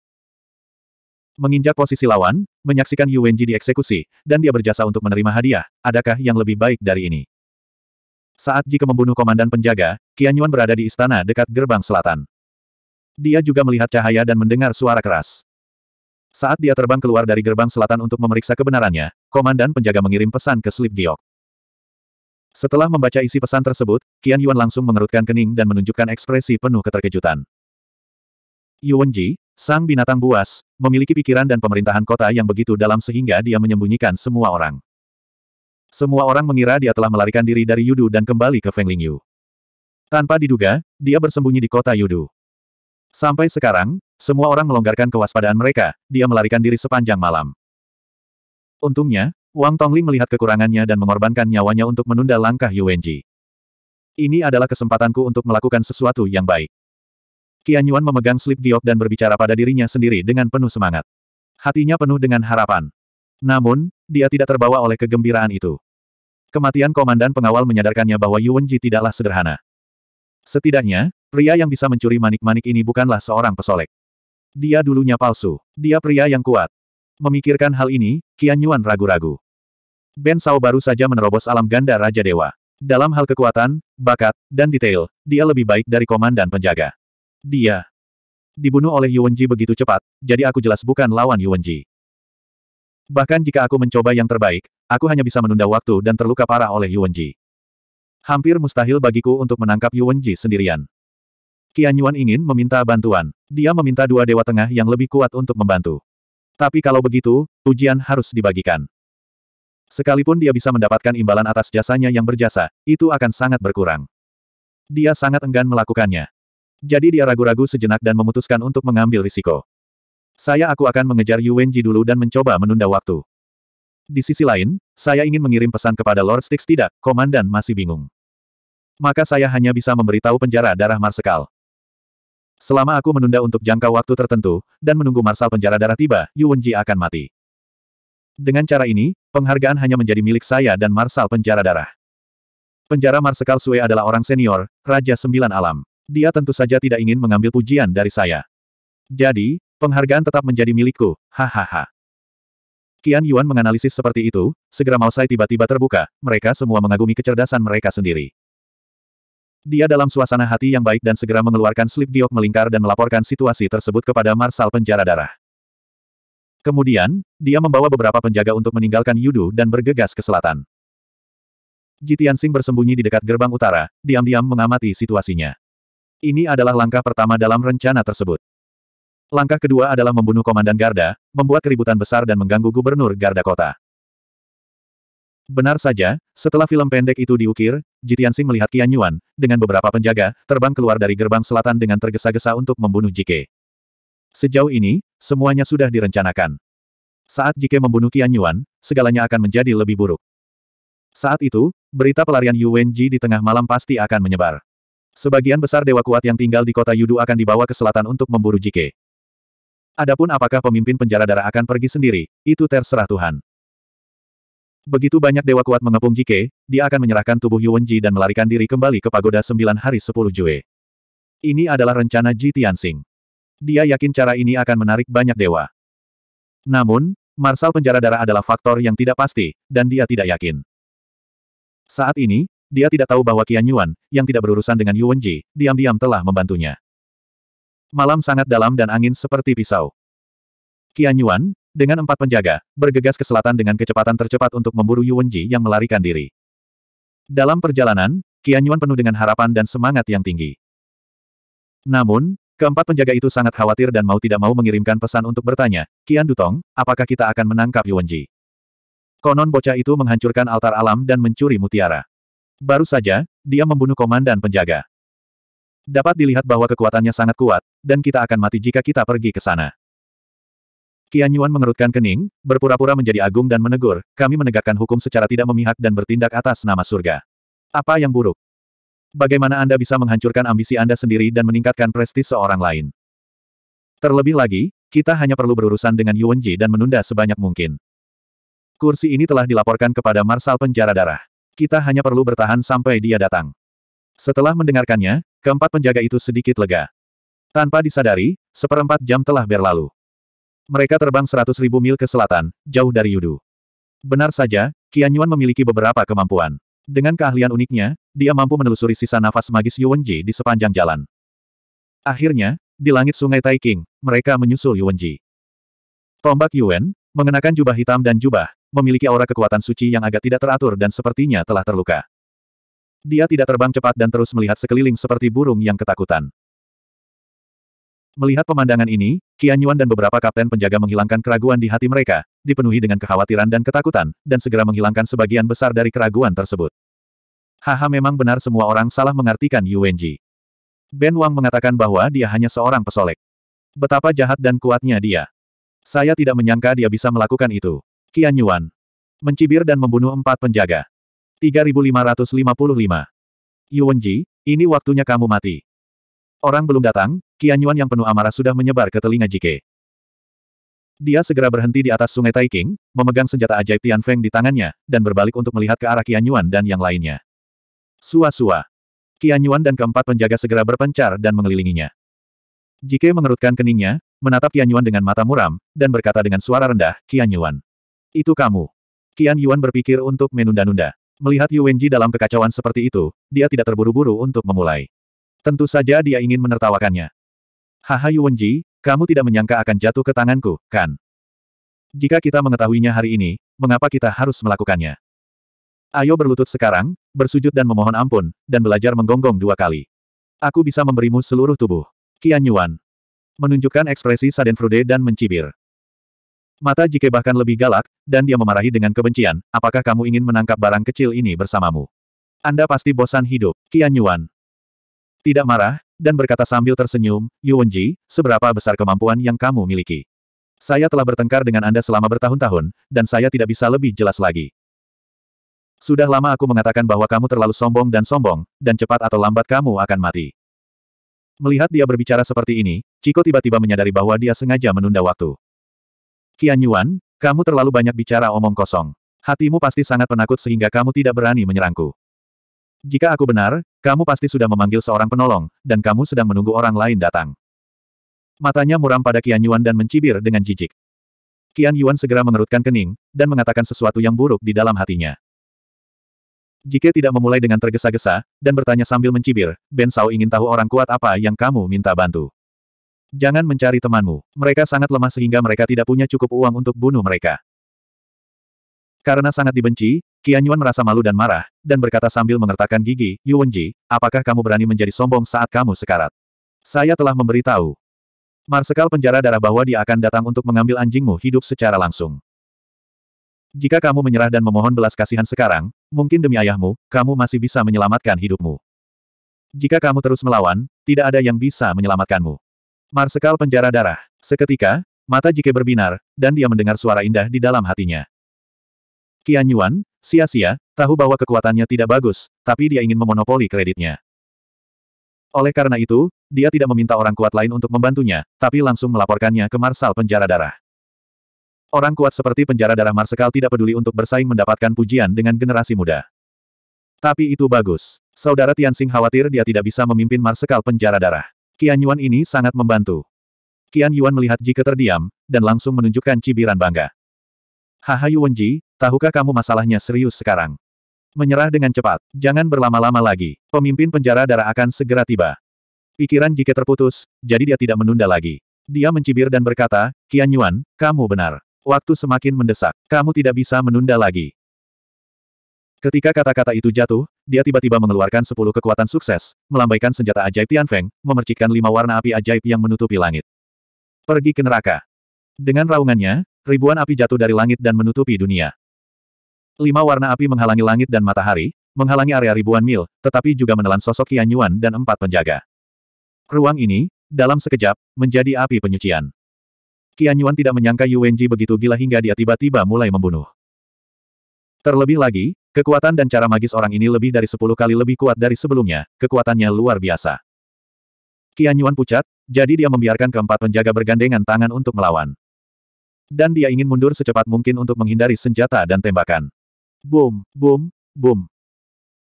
Menginjak posisi lawan, menyaksikan Yuanji dieksekusi, dan dia berjasa untuk menerima hadiah, adakah yang lebih baik dari ini? Saat Ji membunuh komandan penjaga, Qian Yuan berada di istana dekat gerbang selatan. Dia juga melihat cahaya dan mendengar suara keras. Saat dia terbang keluar dari gerbang selatan untuk memeriksa kebenarannya, komandan penjaga mengirim pesan ke Slip Giok. Setelah membaca isi pesan tersebut, Qian Yuan langsung mengerutkan kening dan menunjukkan ekspresi penuh keterkejutan. Yuan Ji, sang binatang buas, memiliki pikiran dan pemerintahan kota yang begitu dalam sehingga dia menyembunyikan semua orang. Semua orang mengira dia telah melarikan diri dari Yudu dan kembali ke Ling Yu. Tanpa diduga, dia bersembunyi di kota Yudu. Sampai sekarang, semua orang melonggarkan kewaspadaan mereka, dia melarikan diri sepanjang malam. Untungnya, Wang Tongling melihat kekurangannya dan mengorbankan nyawanya untuk menunda langkah Yuanji. Ini adalah kesempatanku untuk melakukan sesuatu yang baik. Qian Yuan memegang slip diok dan berbicara pada dirinya sendiri dengan penuh semangat. Hatinya penuh dengan harapan. Namun, dia tidak terbawa oleh kegembiraan itu. Kematian komandan pengawal menyadarkannya bahwa Yuanji tidaklah sederhana. Setidaknya, Pria yang bisa mencuri manik-manik ini bukanlah seorang pesolek. Dia dulunya palsu. Dia pria yang kuat. Memikirkan hal ini, Qian Yuan ragu-ragu. Ben Sao baru saja menerobos alam ganda Raja Dewa. Dalam hal kekuatan, bakat, dan detail, dia lebih baik dari komandan penjaga. Dia dibunuh oleh Yuanji begitu cepat, jadi aku jelas bukan lawan Yuanji. Bahkan jika aku mencoba yang terbaik, aku hanya bisa menunda waktu dan terluka parah oleh Yuanji. Hampir mustahil bagiku untuk menangkap Yuanji sendirian. Qian Yuan ingin meminta bantuan. Dia meminta dua dewa tengah yang lebih kuat untuk membantu. Tapi kalau begitu, ujian harus dibagikan. Sekalipun dia bisa mendapatkan imbalan atas jasanya yang berjasa, itu akan sangat berkurang. Dia sangat enggan melakukannya. Jadi dia ragu-ragu sejenak dan memutuskan untuk mengambil risiko. Saya aku akan mengejar Yu Wenji dulu dan mencoba menunda waktu. Di sisi lain, saya ingin mengirim pesan kepada Lord Styx tidak, komandan masih bingung. Maka saya hanya bisa memberitahu penjara darah Marsekal. Selama aku menunda untuk jangka waktu tertentu, dan menunggu marsal penjara darah tiba, Yuwenji akan mati. Dengan cara ini, penghargaan hanya menjadi milik saya dan marsal penjara darah. Penjara Marsekal Sue adalah orang senior, Raja Sembilan Alam. Dia tentu saja tidak ingin mengambil pujian dari saya. Jadi, penghargaan tetap menjadi milikku, hahaha. Kian Yuan menganalisis seperti itu, segera Mausai tiba-tiba terbuka, mereka semua mengagumi kecerdasan mereka sendiri. Dia dalam suasana hati yang baik dan segera mengeluarkan slip giok melingkar dan melaporkan situasi tersebut kepada Marsal Penjara Darah. Kemudian, dia membawa beberapa penjaga untuk meninggalkan Yudu dan bergegas ke selatan. Jitian Sing bersembunyi di dekat gerbang utara, diam-diam mengamati situasinya. Ini adalah langkah pertama dalam rencana tersebut. Langkah kedua adalah membunuh Komandan Garda, membuat keributan besar dan mengganggu Gubernur Garda Kota. Benar saja, setelah film pendek itu diukir, Jitian Jitiansing melihat Qian Yuan, dengan beberapa penjaga, terbang keluar dari gerbang selatan dengan tergesa-gesa untuk membunuh Jike. Sejauh ini, semuanya sudah direncanakan. Saat Jike membunuh Qian Yuan, segalanya akan menjadi lebih buruk. Saat itu, berita pelarian Yu Wenji di tengah malam pasti akan menyebar. Sebagian besar dewa kuat yang tinggal di kota Yudu akan dibawa ke selatan untuk memburu Jike. Adapun apakah pemimpin penjara darah akan pergi sendiri, itu terserah Tuhan. Begitu banyak dewa kuat mengepung Jike, dia akan menyerahkan tubuh Yuan Ji dan melarikan diri kembali ke pagoda sembilan hari sepuluh Jue. Ini adalah rencana Ji Tianxing. Dia yakin cara ini akan menarik banyak dewa. Namun, Marsal penjara darah adalah faktor yang tidak pasti, dan dia tidak yakin. Saat ini, dia tidak tahu bahwa Qian Yuan, yang tidak berurusan dengan Ji, diam-diam telah membantunya. Malam sangat dalam dan angin seperti pisau. Qian Yuan, dengan empat penjaga, bergegas ke selatan dengan kecepatan tercepat untuk memburu Yuwenji yang melarikan diri. Dalam perjalanan, Qian Yuan penuh dengan harapan dan semangat yang tinggi. Namun, keempat penjaga itu sangat khawatir dan mau tidak mau mengirimkan pesan untuk bertanya, Qian Dutong, apakah kita akan menangkap Yuwenji? Konon bocah itu menghancurkan altar alam dan mencuri mutiara. Baru saja, dia membunuh komandan penjaga. Dapat dilihat bahwa kekuatannya sangat kuat, dan kita akan mati jika kita pergi ke sana. Qian Yuan mengerutkan kening, berpura-pura menjadi agung dan menegur, kami menegakkan hukum secara tidak memihak dan bertindak atas nama surga. Apa yang buruk? Bagaimana Anda bisa menghancurkan ambisi Anda sendiri dan meningkatkan prestis seorang lain? Terlebih lagi, kita hanya perlu berurusan dengan Yuanji dan menunda sebanyak mungkin. Kursi ini telah dilaporkan kepada Marsal Penjara Darah. Kita hanya perlu bertahan sampai dia datang. Setelah mendengarkannya, keempat penjaga itu sedikit lega. Tanpa disadari, seperempat jam telah berlalu. Mereka terbang seratus ribu mil ke selatan, jauh dari Yudu. Benar saja, Qian Yuan memiliki beberapa kemampuan. Dengan keahlian uniknya, dia mampu menelusuri sisa nafas magis Yuanji di sepanjang jalan. Akhirnya, di langit sungai Taiking, mereka menyusul Yuanji. Tombak Yuan, mengenakan jubah hitam dan jubah, memiliki aura kekuatan suci yang agak tidak teratur dan sepertinya telah terluka. Dia tidak terbang cepat dan terus melihat sekeliling seperti burung yang ketakutan. Melihat pemandangan ini, Qian Yuan dan beberapa kapten penjaga menghilangkan keraguan di hati mereka, dipenuhi dengan kekhawatiran dan ketakutan, dan segera menghilangkan sebagian besar dari keraguan tersebut. Haha memang benar semua orang salah mengartikan Yu Wenji. Ben Wang mengatakan bahwa dia hanya seorang pesolek. Betapa jahat dan kuatnya dia. Saya tidak menyangka dia bisa melakukan itu. Qian Yuan. Mencibir dan membunuh empat penjaga. 3555. Yu Wenji, ini waktunya kamu mati. Orang belum datang, Qianyuan yang penuh amarah sudah menyebar ke telinga Jike. Dia segera berhenti di atas sungai Taiking, memegang senjata ajaib Tian Feng di tangannya, dan berbalik untuk melihat ke arah Qianyuan dan yang lainnya. Sua-sua. Qianyuan dan keempat penjaga segera berpencar dan mengelilinginya. Jike mengerutkan keningnya, menatap Qianyuan dengan mata muram, dan berkata dengan suara rendah, Qianyuan. Itu kamu. Qian berpikir untuk menunda-nunda. Melihat Yu Wenji dalam kekacauan seperti itu, dia tidak terburu-buru untuk memulai. Tentu saja dia ingin menertawakannya. Haha Yuwenji, kamu tidak menyangka akan jatuh ke tanganku, kan? Jika kita mengetahuinya hari ini, mengapa kita harus melakukannya? Ayo berlutut sekarang, bersujud dan memohon ampun, dan belajar menggonggong dua kali. Aku bisa memberimu seluruh tubuh. Qian Yuan. Menunjukkan ekspresi Sadenfrude dan mencibir. Mata Jike bahkan lebih galak, dan dia memarahi dengan kebencian, apakah kamu ingin menangkap barang kecil ini bersamamu? Anda pasti bosan hidup, Qian Yuan. Tidak marah, dan berkata sambil tersenyum, Yuwonji, seberapa besar kemampuan yang kamu miliki? Saya telah bertengkar dengan Anda selama bertahun-tahun, dan saya tidak bisa lebih jelas lagi. Sudah lama aku mengatakan bahwa kamu terlalu sombong dan sombong, dan cepat atau lambat kamu akan mati. Melihat dia berbicara seperti ini, Chico tiba-tiba menyadari bahwa dia sengaja menunda waktu. Qian Yuan, kamu terlalu banyak bicara omong kosong. Hatimu pasti sangat penakut sehingga kamu tidak berani menyerangku. Jika aku benar, kamu pasti sudah memanggil seorang penolong, dan kamu sedang menunggu orang lain datang. Matanya muram pada Qian Yuan dan mencibir dengan jijik. Qian Yuan segera mengerutkan kening, dan mengatakan sesuatu yang buruk di dalam hatinya. Jika tidak memulai dengan tergesa-gesa, dan bertanya sambil mencibir, Ben Sao ingin tahu orang kuat apa yang kamu minta bantu. Jangan mencari temanmu. Mereka sangat lemah sehingga mereka tidak punya cukup uang untuk bunuh mereka. Karena sangat dibenci, Qian Yuan merasa malu dan marah, dan berkata sambil mengertakkan gigi, "Yuanji, apakah kamu berani menjadi sombong saat kamu sekarat? Saya telah memberitahu. Marsekal penjara darah bahwa dia akan datang untuk mengambil anjingmu hidup secara langsung. Jika kamu menyerah dan memohon belas kasihan sekarang, mungkin demi ayahmu, kamu masih bisa menyelamatkan hidupmu. Jika kamu terus melawan, tidak ada yang bisa menyelamatkanmu. Marsekal penjara darah. Seketika, mata Jike berbinar, dan dia mendengar suara indah di dalam hatinya. Qian Yuan, Sia-sia, tahu bahwa kekuatannya tidak bagus, tapi dia ingin memonopoli kreditnya. Oleh karena itu, dia tidak meminta orang kuat lain untuk membantunya, tapi langsung melaporkannya ke Marsal Penjara Darah. Orang kuat seperti Penjara Darah Marsekal tidak peduli untuk bersaing mendapatkan pujian dengan generasi muda. Tapi itu bagus. Saudara Tianxing khawatir dia tidak bisa memimpin Marsekal Penjara Darah. Qian Yuan ini sangat membantu. Qian Yuan melihat Ji terdiam, dan langsung menunjukkan cibiran bangga. Haha Wenji, Tahukah kamu masalahnya serius sekarang? Menyerah dengan cepat. Jangan berlama-lama lagi. Pemimpin penjara darah akan segera tiba. Pikiran Jike terputus, jadi dia tidak menunda lagi. Dia mencibir dan berkata, Kian Yuan, kamu benar. Waktu semakin mendesak. Kamu tidak bisa menunda lagi. Ketika kata-kata itu jatuh, dia tiba-tiba mengeluarkan sepuluh kekuatan sukses, melambaikan senjata ajaib Tianfeng, memercikkan lima warna api ajaib yang menutupi langit. Pergi ke neraka. Dengan raungannya, ribuan api jatuh dari langit dan menutupi dunia. Lima warna api menghalangi langit dan matahari, menghalangi area ribuan mil, tetapi juga menelan sosok Qian Yuan dan empat penjaga. Ruang ini, dalam sekejap, menjadi api penyucian. Qian Yuan tidak menyangka Yu Wenji begitu gila hingga dia tiba-tiba mulai membunuh. Terlebih lagi, kekuatan dan cara magis orang ini lebih dari sepuluh kali lebih kuat dari sebelumnya, kekuatannya luar biasa. Qian Yuan pucat, jadi dia membiarkan keempat penjaga bergandengan tangan untuk melawan. Dan dia ingin mundur secepat mungkin untuk menghindari senjata dan tembakan. Boom, boom, boom.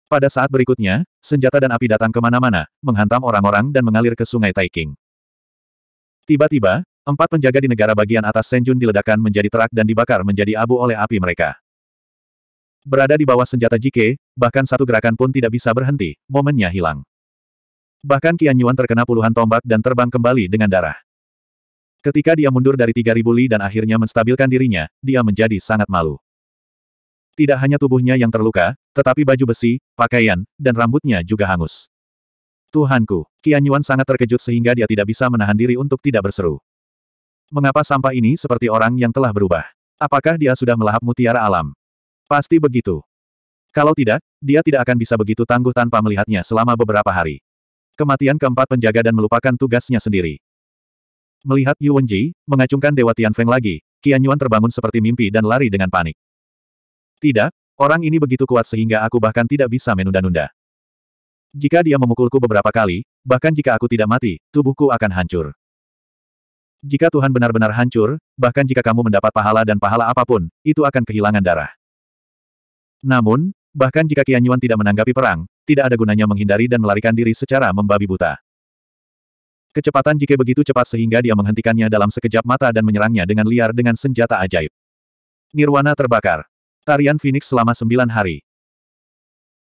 Pada saat berikutnya, senjata dan api datang kemana-mana, menghantam orang-orang dan mengalir ke sungai Taiking. Tiba-tiba, empat penjaga di negara bagian atas Senjun diledakkan menjadi terak dan dibakar menjadi abu oleh api mereka. Berada di bawah senjata Jike, bahkan satu gerakan pun tidak bisa berhenti, momennya hilang. Bahkan Qian Yuan terkena puluhan tombak dan terbang kembali dengan darah. Ketika dia mundur dari 3000 li dan akhirnya menstabilkan dirinya, dia menjadi sangat malu. Tidak hanya tubuhnya yang terluka, tetapi baju besi, pakaian, dan rambutnya juga hangus. Tuhanku, Qian Yuan sangat terkejut sehingga dia tidak bisa menahan diri untuk tidak berseru. Mengapa sampah ini seperti orang yang telah berubah? Apakah dia sudah melahap mutiara alam? Pasti begitu. Kalau tidak, dia tidak akan bisa begitu tangguh tanpa melihatnya selama beberapa hari. Kematian keempat penjaga dan melupakan tugasnya sendiri. Melihat Yu Wenji, mengacungkan Dewa Tian Feng lagi, Qian Yuan terbangun seperti mimpi dan lari dengan panik. Tidak, orang ini begitu kuat sehingga aku bahkan tidak bisa menunda-nunda. Jika dia memukulku beberapa kali, bahkan jika aku tidak mati, tubuhku akan hancur. Jika Tuhan benar-benar hancur, bahkan jika kamu mendapat pahala dan pahala apapun, itu akan kehilangan darah. Namun, bahkan jika Qian tidak menanggapi perang, tidak ada gunanya menghindari dan melarikan diri secara membabi buta. Kecepatan Jike begitu cepat sehingga dia menghentikannya dalam sekejap mata dan menyerangnya dengan liar dengan senjata ajaib. Nirwana terbakar tarian Phoenix selama sembilan hari.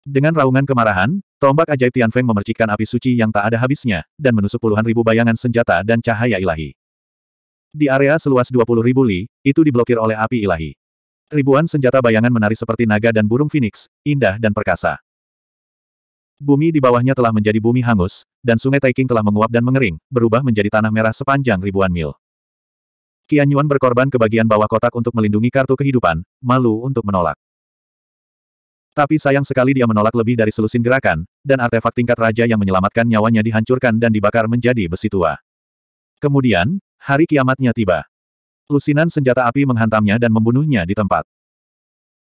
Dengan raungan kemarahan, tombak ajaib Tian Feng memercikkan api suci yang tak ada habisnya, dan menusuk puluhan ribu bayangan senjata dan cahaya ilahi. Di area seluas 20 ribu li, itu diblokir oleh api ilahi. Ribuan senjata bayangan menari seperti naga dan burung phoenix, indah dan perkasa. Bumi di bawahnya telah menjadi bumi hangus, dan sungai Taiking telah menguap dan mengering, berubah menjadi tanah merah sepanjang ribuan mil. Qian Yuan berkorban ke bagian bawah kotak untuk melindungi kartu kehidupan, malu untuk menolak. Tapi sayang sekali dia menolak lebih dari selusin gerakan, dan artefak tingkat raja yang menyelamatkan nyawanya dihancurkan dan dibakar menjadi besi tua. Kemudian, hari kiamatnya tiba. Lusinan senjata api menghantamnya dan membunuhnya di tempat.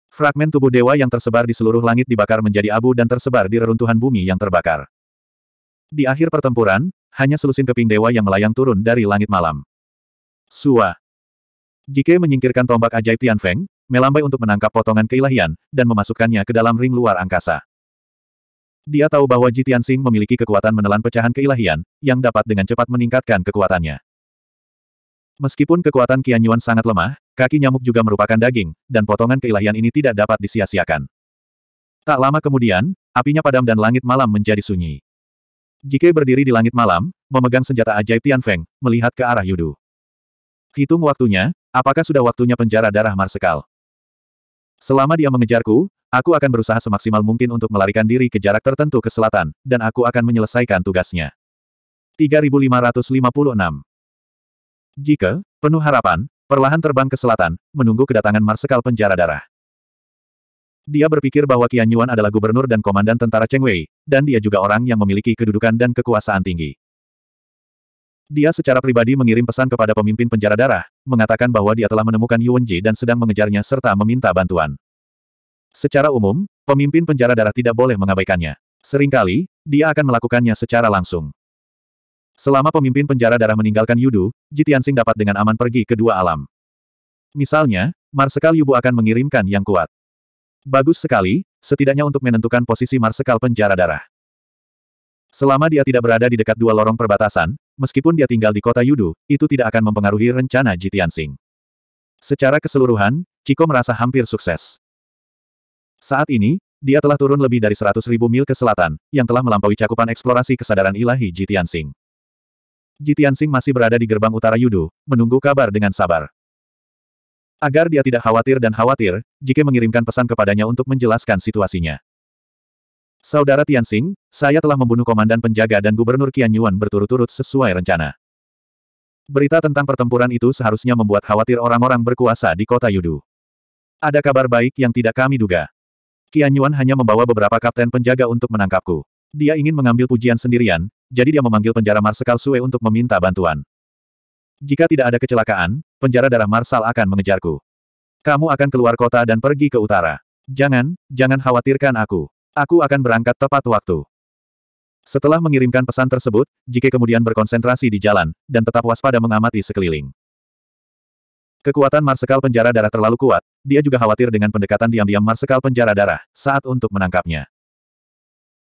Fragmen tubuh dewa yang tersebar di seluruh langit dibakar menjadi abu dan tersebar di reruntuhan bumi yang terbakar. Di akhir pertempuran, hanya selusin keping dewa yang melayang turun dari langit malam. Sua. Jike menyingkirkan tombak ajaib Tian Feng, melambai untuk menangkap potongan keilahian, dan memasukkannya ke dalam ring luar angkasa. Dia tahu bahwa Ji Tianxing memiliki kekuatan menelan pecahan keilahian, yang dapat dengan cepat meningkatkan kekuatannya. Meskipun kekuatan Qian Yuan sangat lemah, kaki nyamuk juga merupakan daging, dan potongan keilahian ini tidak dapat disia-siakan. Tak lama kemudian, apinya padam dan langit malam menjadi sunyi. Jike berdiri di langit malam, memegang senjata ajaib Tian Feng, melihat ke arah Yudu. Hitung waktunya, apakah sudah waktunya penjara darah Marsekal? Selama dia mengejarku, aku akan berusaha semaksimal mungkin untuk melarikan diri ke jarak tertentu ke selatan, dan aku akan menyelesaikan tugasnya. 3556 Jika, penuh harapan, perlahan terbang ke selatan, menunggu kedatangan Marsekal penjara darah. Dia berpikir bahwa Qian Yuan adalah gubernur dan komandan tentara Cheng Wei, dan dia juga orang yang memiliki kedudukan dan kekuasaan tinggi. Dia secara pribadi mengirim pesan kepada pemimpin penjara darah, mengatakan bahwa dia telah menemukan Yuanji dan sedang mengejarnya serta meminta bantuan. Secara umum, pemimpin penjara darah tidak boleh mengabaikannya. Seringkali, dia akan melakukannya secara langsung. Selama pemimpin penjara darah meninggalkan Yudu, Jitiansing dapat dengan aman pergi ke dua alam. Misalnya, Marsekal Yubu akan mengirimkan yang kuat. Bagus sekali, setidaknya untuk menentukan posisi Marsekal penjara darah. Selama dia tidak berada di dekat dua lorong perbatasan, meskipun dia tinggal di kota Yudu, itu tidak akan mempengaruhi rencana Jitian Sing. Secara keseluruhan, Chico merasa hampir sukses. Saat ini, dia telah turun lebih dari 100.000 mil ke selatan, yang telah melampaui cakupan eksplorasi kesadaran ilahi Jitian Sing. Jitian Sing masih berada di gerbang utara Yudu, menunggu kabar dengan sabar. Agar dia tidak khawatir dan khawatir, jika mengirimkan pesan kepadanya untuk menjelaskan situasinya. Saudara Tianxing, saya telah membunuh komandan penjaga dan gubernur Qian Yuan berturut-turut sesuai rencana. Berita tentang pertempuran itu seharusnya membuat khawatir orang-orang berkuasa di kota Yudu. Ada kabar baik yang tidak kami duga. Qian Yuan hanya membawa beberapa kapten penjaga untuk menangkapku. Dia ingin mengambil pujian sendirian, jadi dia memanggil penjara Marsekal Sue untuk meminta bantuan. Jika tidak ada kecelakaan, penjara darah Marsal akan mengejarku. Kamu akan keluar kota dan pergi ke utara. Jangan, jangan khawatirkan aku. Aku akan berangkat tepat waktu. Setelah mengirimkan pesan tersebut, Jike kemudian berkonsentrasi di jalan, dan tetap waspada mengamati sekeliling. Kekuatan Marsekal penjara darah terlalu kuat, dia juga khawatir dengan pendekatan diam-diam Marsekal penjara darah, saat untuk menangkapnya.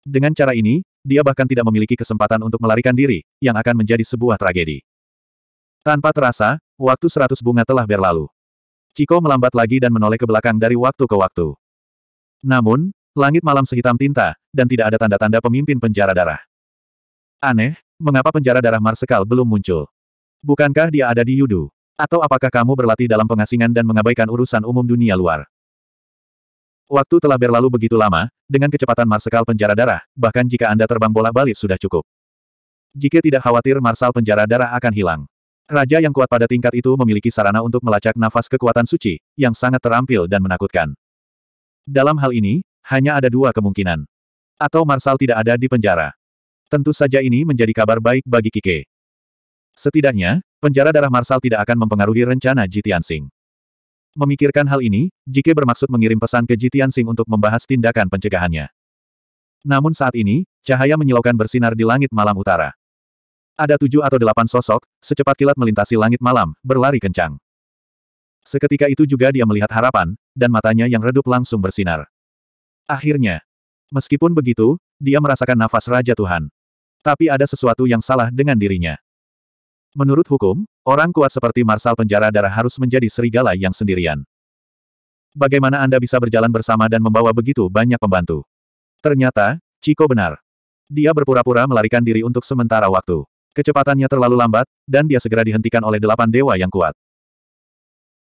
Dengan cara ini, dia bahkan tidak memiliki kesempatan untuk melarikan diri, yang akan menjadi sebuah tragedi. Tanpa terasa, waktu seratus bunga telah berlalu. Chiko melambat lagi dan menoleh ke belakang dari waktu ke waktu. Namun, Langit malam sehitam tinta, dan tidak ada tanda-tanda pemimpin penjara darah. Aneh, mengapa penjara darah Marsekal belum muncul? Bukankah dia ada di Yudu? Atau apakah kamu berlatih dalam pengasingan dan mengabaikan urusan umum dunia luar? Waktu telah berlalu begitu lama, dengan kecepatan Marsekal penjara darah, bahkan jika Anda terbang bola-balik sudah cukup. Jika tidak khawatir Marsal penjara darah akan hilang. Raja yang kuat pada tingkat itu memiliki sarana untuk melacak nafas kekuatan suci, yang sangat terampil dan menakutkan. Dalam hal ini, hanya ada dua kemungkinan. Atau Marsal tidak ada di penjara. Tentu saja ini menjadi kabar baik bagi Kike. Setidaknya, penjara darah Marsal tidak akan mempengaruhi rencana Jitian Sing. Memikirkan hal ini, Jike bermaksud mengirim pesan ke Jitian Sing untuk membahas tindakan pencegahannya. Namun saat ini, cahaya menyilaukan bersinar di langit malam utara. Ada tujuh atau delapan sosok, secepat kilat melintasi langit malam, berlari kencang. Seketika itu juga dia melihat harapan, dan matanya yang redup langsung bersinar. Akhirnya. Meskipun begitu, dia merasakan nafas Raja Tuhan. Tapi ada sesuatu yang salah dengan dirinya. Menurut hukum, orang kuat seperti Marsal Penjara Darah harus menjadi serigala yang sendirian. Bagaimana Anda bisa berjalan bersama dan membawa begitu banyak pembantu? Ternyata, Chico benar. Dia berpura-pura melarikan diri untuk sementara waktu. Kecepatannya terlalu lambat, dan dia segera dihentikan oleh delapan dewa yang kuat.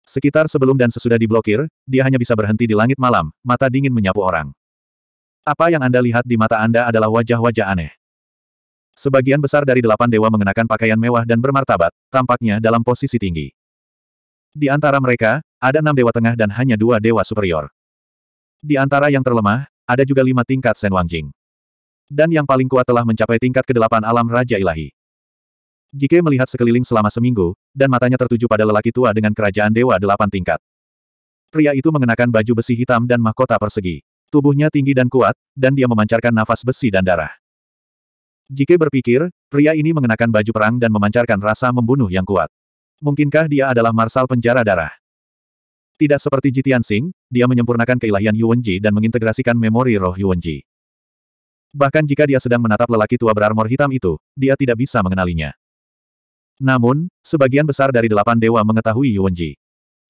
Sekitar sebelum dan sesudah diblokir, dia hanya bisa berhenti di langit malam, mata dingin menyapu orang. Apa yang Anda lihat di mata Anda adalah wajah-wajah aneh. Sebagian besar dari delapan dewa mengenakan pakaian mewah dan bermartabat, tampaknya dalam posisi tinggi. Di antara mereka, ada enam dewa tengah dan hanya dua dewa superior. Di antara yang terlemah, ada juga lima tingkat Sen Wangjing. Dan yang paling kuat telah mencapai tingkat kedelapan alam Raja Ilahi. Jike melihat sekeliling selama seminggu, dan matanya tertuju pada lelaki tua dengan kerajaan dewa delapan tingkat. Pria itu mengenakan baju besi hitam dan mahkota persegi. Tubuhnya tinggi dan kuat, dan dia memancarkan nafas besi dan darah. Jike berpikir, pria ini mengenakan baju perang dan memancarkan rasa membunuh yang kuat. Mungkinkah dia adalah marsal penjara darah? Tidak seperti Jitian Singh, dia menyempurnakan keilahian Yuwenji dan mengintegrasikan memori roh Yuwenji. Bahkan jika dia sedang menatap lelaki tua berarmor hitam itu, dia tidak bisa mengenalinya. Namun, sebagian besar dari delapan dewa mengetahui Yuanji.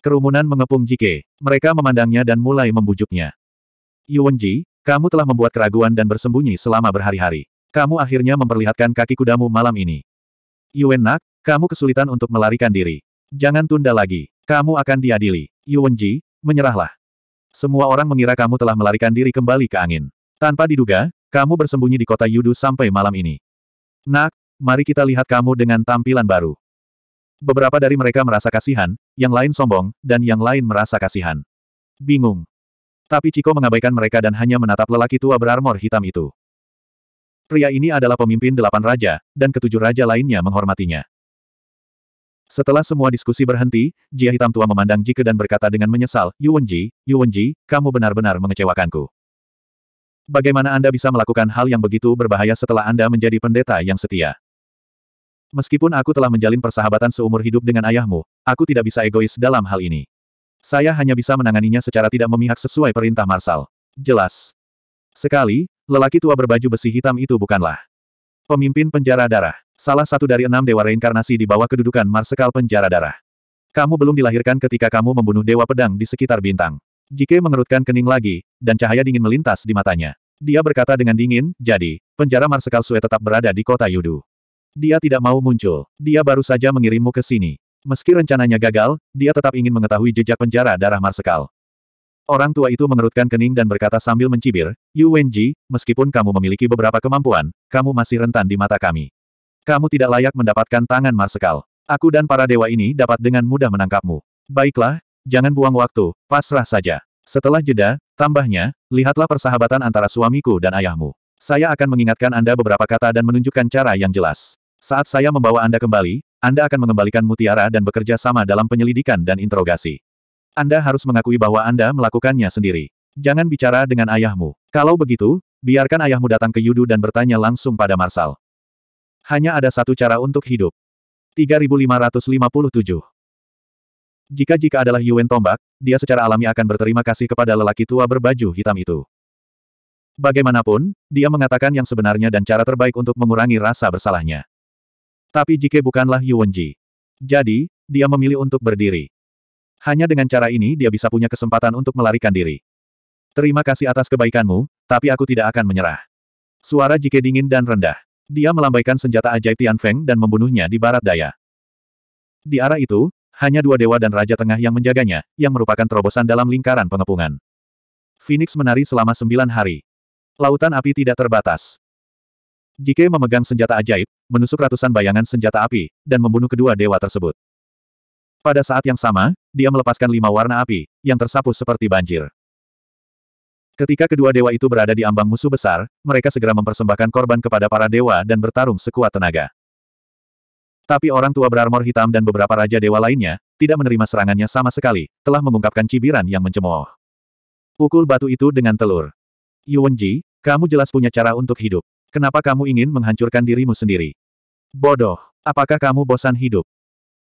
Kerumunan mengepung Jike. Mereka memandangnya dan mulai membujuknya. Yuanji, kamu telah membuat keraguan dan bersembunyi selama berhari-hari. Kamu akhirnya memperlihatkan kaki kudamu malam ini. Nak, kamu kesulitan untuk melarikan diri. Jangan tunda lagi. Kamu akan diadili. Yuanji, menyerahlah. Semua orang mengira kamu telah melarikan diri kembali ke angin. Tanpa diduga, kamu bersembunyi di kota Yudu sampai malam ini. Nak, mari kita lihat kamu dengan tampilan baru. Beberapa dari mereka merasa kasihan, yang lain sombong, dan yang lain merasa kasihan. Bingung. Tapi Chiko mengabaikan mereka dan hanya menatap lelaki tua berarmor hitam itu. Pria ini adalah pemimpin delapan raja, dan ketujuh raja lainnya menghormatinya. Setelah semua diskusi berhenti, Jia Hitam Tua memandang Jike dan berkata dengan menyesal, Yuwenji, Yuwenji, kamu benar-benar mengecewakanku. Bagaimana Anda bisa melakukan hal yang begitu berbahaya setelah Anda menjadi pendeta yang setia? Meskipun aku telah menjalin persahabatan seumur hidup dengan ayahmu, aku tidak bisa egois dalam hal ini. Saya hanya bisa menanganinya secara tidak memihak sesuai perintah Marsal. Jelas. Sekali, lelaki tua berbaju besi hitam itu bukanlah pemimpin penjara darah, salah satu dari enam dewa reinkarnasi di bawah kedudukan Marsekal penjara darah. Kamu belum dilahirkan ketika kamu membunuh dewa pedang di sekitar bintang. Jike mengerutkan kening lagi, dan cahaya dingin melintas di matanya. Dia berkata dengan dingin, jadi, penjara Marsekal Sue tetap berada di kota Yudu. Dia tidak mau muncul. Dia baru saja mengirimmu ke sini. Meski rencananya gagal, dia tetap ingin mengetahui jejak penjara darah Marsekal. Orang tua itu mengerutkan kening dan berkata sambil mencibir, Yu Wenji, meskipun kamu memiliki beberapa kemampuan, kamu masih rentan di mata kami. Kamu tidak layak mendapatkan tangan Marsekal. Aku dan para dewa ini dapat dengan mudah menangkapmu. Baiklah, jangan buang waktu, pasrah saja. Setelah jeda, tambahnya, lihatlah persahabatan antara suamiku dan ayahmu. Saya akan mengingatkan Anda beberapa kata dan menunjukkan cara yang jelas. Saat saya membawa Anda kembali, Anda akan mengembalikan mutiara dan bekerja sama dalam penyelidikan dan interogasi. Anda harus mengakui bahwa Anda melakukannya sendiri. Jangan bicara dengan ayahmu. Kalau begitu, biarkan ayahmu datang ke Yudu dan bertanya langsung pada Marsal. Hanya ada satu cara untuk hidup. 3557 Jika Jika adalah Yuen Tombak, dia secara alami akan berterima kasih kepada lelaki tua berbaju hitam itu. Bagaimanapun, dia mengatakan yang sebenarnya dan cara terbaik untuk mengurangi rasa bersalahnya. Tapi Jike bukanlah Yuwenji. Jadi, dia memilih untuk berdiri. Hanya dengan cara ini dia bisa punya kesempatan untuk melarikan diri. Terima kasih atas kebaikanmu, tapi aku tidak akan menyerah. Suara Jike dingin dan rendah. Dia melambaikan senjata ajaib Tian Feng dan membunuhnya di barat daya. Di arah itu, hanya dua dewa dan raja tengah yang menjaganya, yang merupakan terobosan dalam lingkaran pengepungan. Phoenix menari selama sembilan hari. Lautan api tidak terbatas. Jike memegang senjata ajaib, menusuk ratusan bayangan senjata api, dan membunuh kedua dewa tersebut. Pada saat yang sama, dia melepaskan lima warna api, yang tersapu seperti banjir. Ketika kedua dewa itu berada di ambang musuh besar, mereka segera mempersembahkan korban kepada para dewa dan bertarung sekuat tenaga. Tapi orang tua berarmor hitam dan beberapa raja dewa lainnya, tidak menerima serangannya sama sekali, telah mengungkapkan cibiran yang mencemooh. Pukul batu itu dengan telur. Yuwenji, kamu jelas punya cara untuk hidup. Kenapa kamu ingin menghancurkan dirimu sendiri? Bodoh, apakah kamu bosan hidup?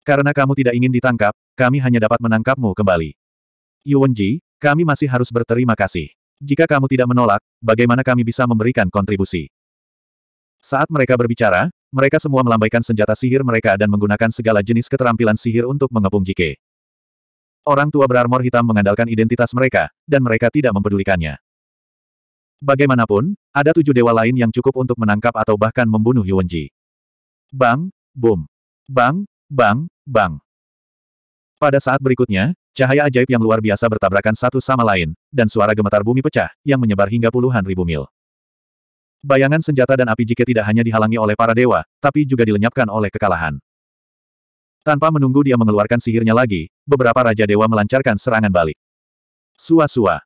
Karena kamu tidak ingin ditangkap, kami hanya dapat menangkapmu kembali. Yuwenji, kami masih harus berterima kasih. Jika kamu tidak menolak, bagaimana kami bisa memberikan kontribusi? Saat mereka berbicara, mereka semua melambaikan senjata sihir mereka dan menggunakan segala jenis keterampilan sihir untuk mengepung Jike. Orang tua berarmor hitam mengandalkan identitas mereka, dan mereka tidak mempedulikannya. Bagaimanapun, ada tujuh dewa lain yang cukup untuk menangkap atau bahkan membunuh Yuanji. Bang, boom. Bang, bang, bang. Pada saat berikutnya, cahaya ajaib yang luar biasa bertabrakan satu sama lain, dan suara gemetar bumi pecah, yang menyebar hingga puluhan ribu mil. Bayangan senjata dan api jika tidak hanya dihalangi oleh para dewa, tapi juga dilenyapkan oleh kekalahan. Tanpa menunggu dia mengeluarkan sihirnya lagi, beberapa Raja Dewa melancarkan serangan balik. Sua-sua.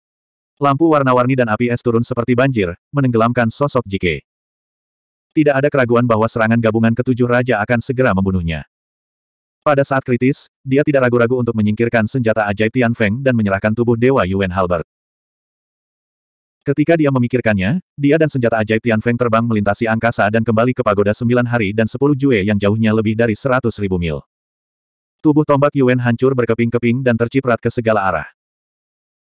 Lampu warna-warni dan api es turun seperti banjir, menenggelamkan sosok Jike. Tidak ada keraguan bahwa serangan gabungan ketujuh raja akan segera membunuhnya. Pada saat kritis, dia tidak ragu-ragu untuk menyingkirkan senjata ajaib Tian Feng dan menyerahkan tubuh Dewa Yuan Halbert. Ketika dia memikirkannya, dia dan senjata ajaib Tian Feng terbang melintasi angkasa dan kembali ke pagoda sembilan hari dan sepuluh jue yang jauhnya lebih dari seratus ribu mil. Tubuh tombak Yuan hancur berkeping-keping dan terciprat ke segala arah.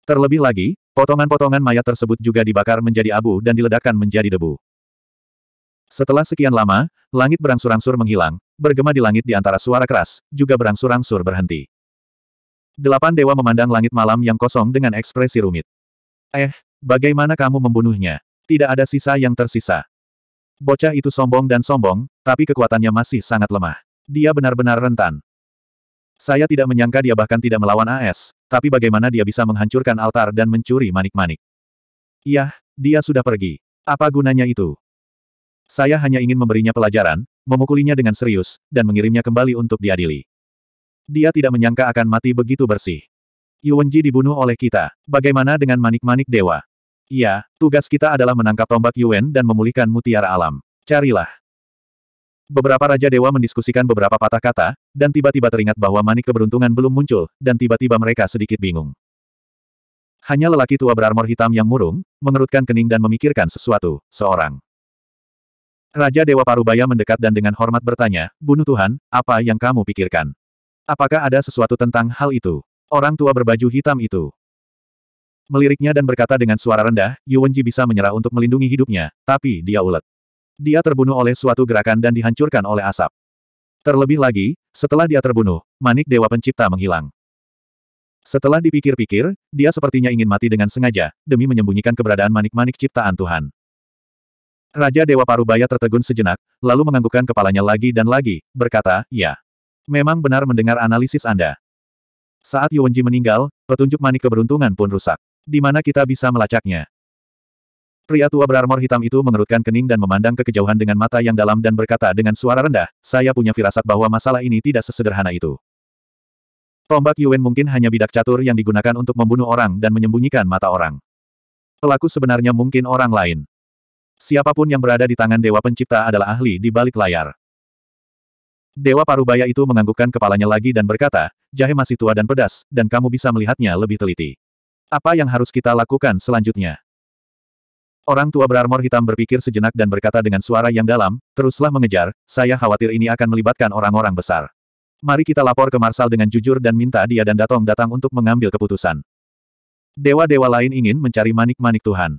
Terlebih lagi, Potongan-potongan mayat tersebut juga dibakar menjadi abu dan diledakkan menjadi debu. Setelah sekian lama, langit berangsur-angsur menghilang, bergema di langit di antara suara keras, juga berangsur-angsur berhenti. Delapan dewa memandang langit malam yang kosong dengan ekspresi rumit. Eh, bagaimana kamu membunuhnya? Tidak ada sisa yang tersisa. Bocah itu sombong dan sombong, tapi kekuatannya masih sangat lemah. Dia benar-benar rentan. Saya tidak menyangka dia bahkan tidak melawan AS, tapi bagaimana dia bisa menghancurkan altar dan mencuri manik-manik. Yah, dia sudah pergi. Apa gunanya itu? Saya hanya ingin memberinya pelajaran, memukulinya dengan serius, dan mengirimnya kembali untuk diadili. Dia tidak menyangka akan mati begitu bersih. Yuanji dibunuh oleh kita. Bagaimana dengan manik-manik dewa? Ya, tugas kita adalah menangkap tombak Yuan dan memulihkan mutiara alam. Carilah. Beberapa Raja Dewa mendiskusikan beberapa patah kata, dan tiba-tiba teringat bahwa manik keberuntungan belum muncul, dan tiba-tiba mereka sedikit bingung. Hanya lelaki tua berarmor hitam yang murung, mengerutkan kening dan memikirkan sesuatu, seorang. Raja Dewa Parubaya mendekat dan dengan hormat bertanya, Bunuh Tuhan, apa yang kamu pikirkan? Apakah ada sesuatu tentang hal itu? Orang tua berbaju hitam itu. Meliriknya dan berkata dengan suara rendah, Yuwenji bisa menyerah untuk melindungi hidupnya, tapi dia ulet. Dia terbunuh oleh suatu gerakan dan dihancurkan oleh asap. Terlebih lagi, setelah dia terbunuh, manik Dewa Pencipta menghilang. Setelah dipikir-pikir, dia sepertinya ingin mati dengan sengaja, demi menyembunyikan keberadaan manik-manik ciptaan Tuhan. Raja Dewa Parubaya tertegun sejenak, lalu menganggukkan kepalanya lagi dan lagi, berkata, ya. Memang benar mendengar analisis Anda. Saat Yuwenji meninggal, petunjuk manik keberuntungan pun rusak. Di mana kita bisa melacaknya? Pria tua berarmor hitam itu mengerutkan kening dan memandang ke kejauhan dengan mata yang dalam dan berkata dengan suara rendah, saya punya firasat bahwa masalah ini tidak sesederhana itu. Tombak Yuan mungkin hanya bidak catur yang digunakan untuk membunuh orang dan menyembunyikan mata orang. Pelaku sebenarnya mungkin orang lain. Siapapun yang berada di tangan Dewa Pencipta adalah ahli di balik layar. Dewa Parubaya itu menganggukkan kepalanya lagi dan berkata, jahe masih tua dan pedas, dan kamu bisa melihatnya lebih teliti. Apa yang harus kita lakukan selanjutnya? Orang tua berarmor hitam berpikir sejenak dan berkata dengan suara yang dalam, teruslah mengejar, saya khawatir ini akan melibatkan orang-orang besar. Mari kita lapor ke Marsal dengan jujur dan minta dia dan Datong datang untuk mengambil keputusan. Dewa-dewa lain ingin mencari manik-manik Tuhan.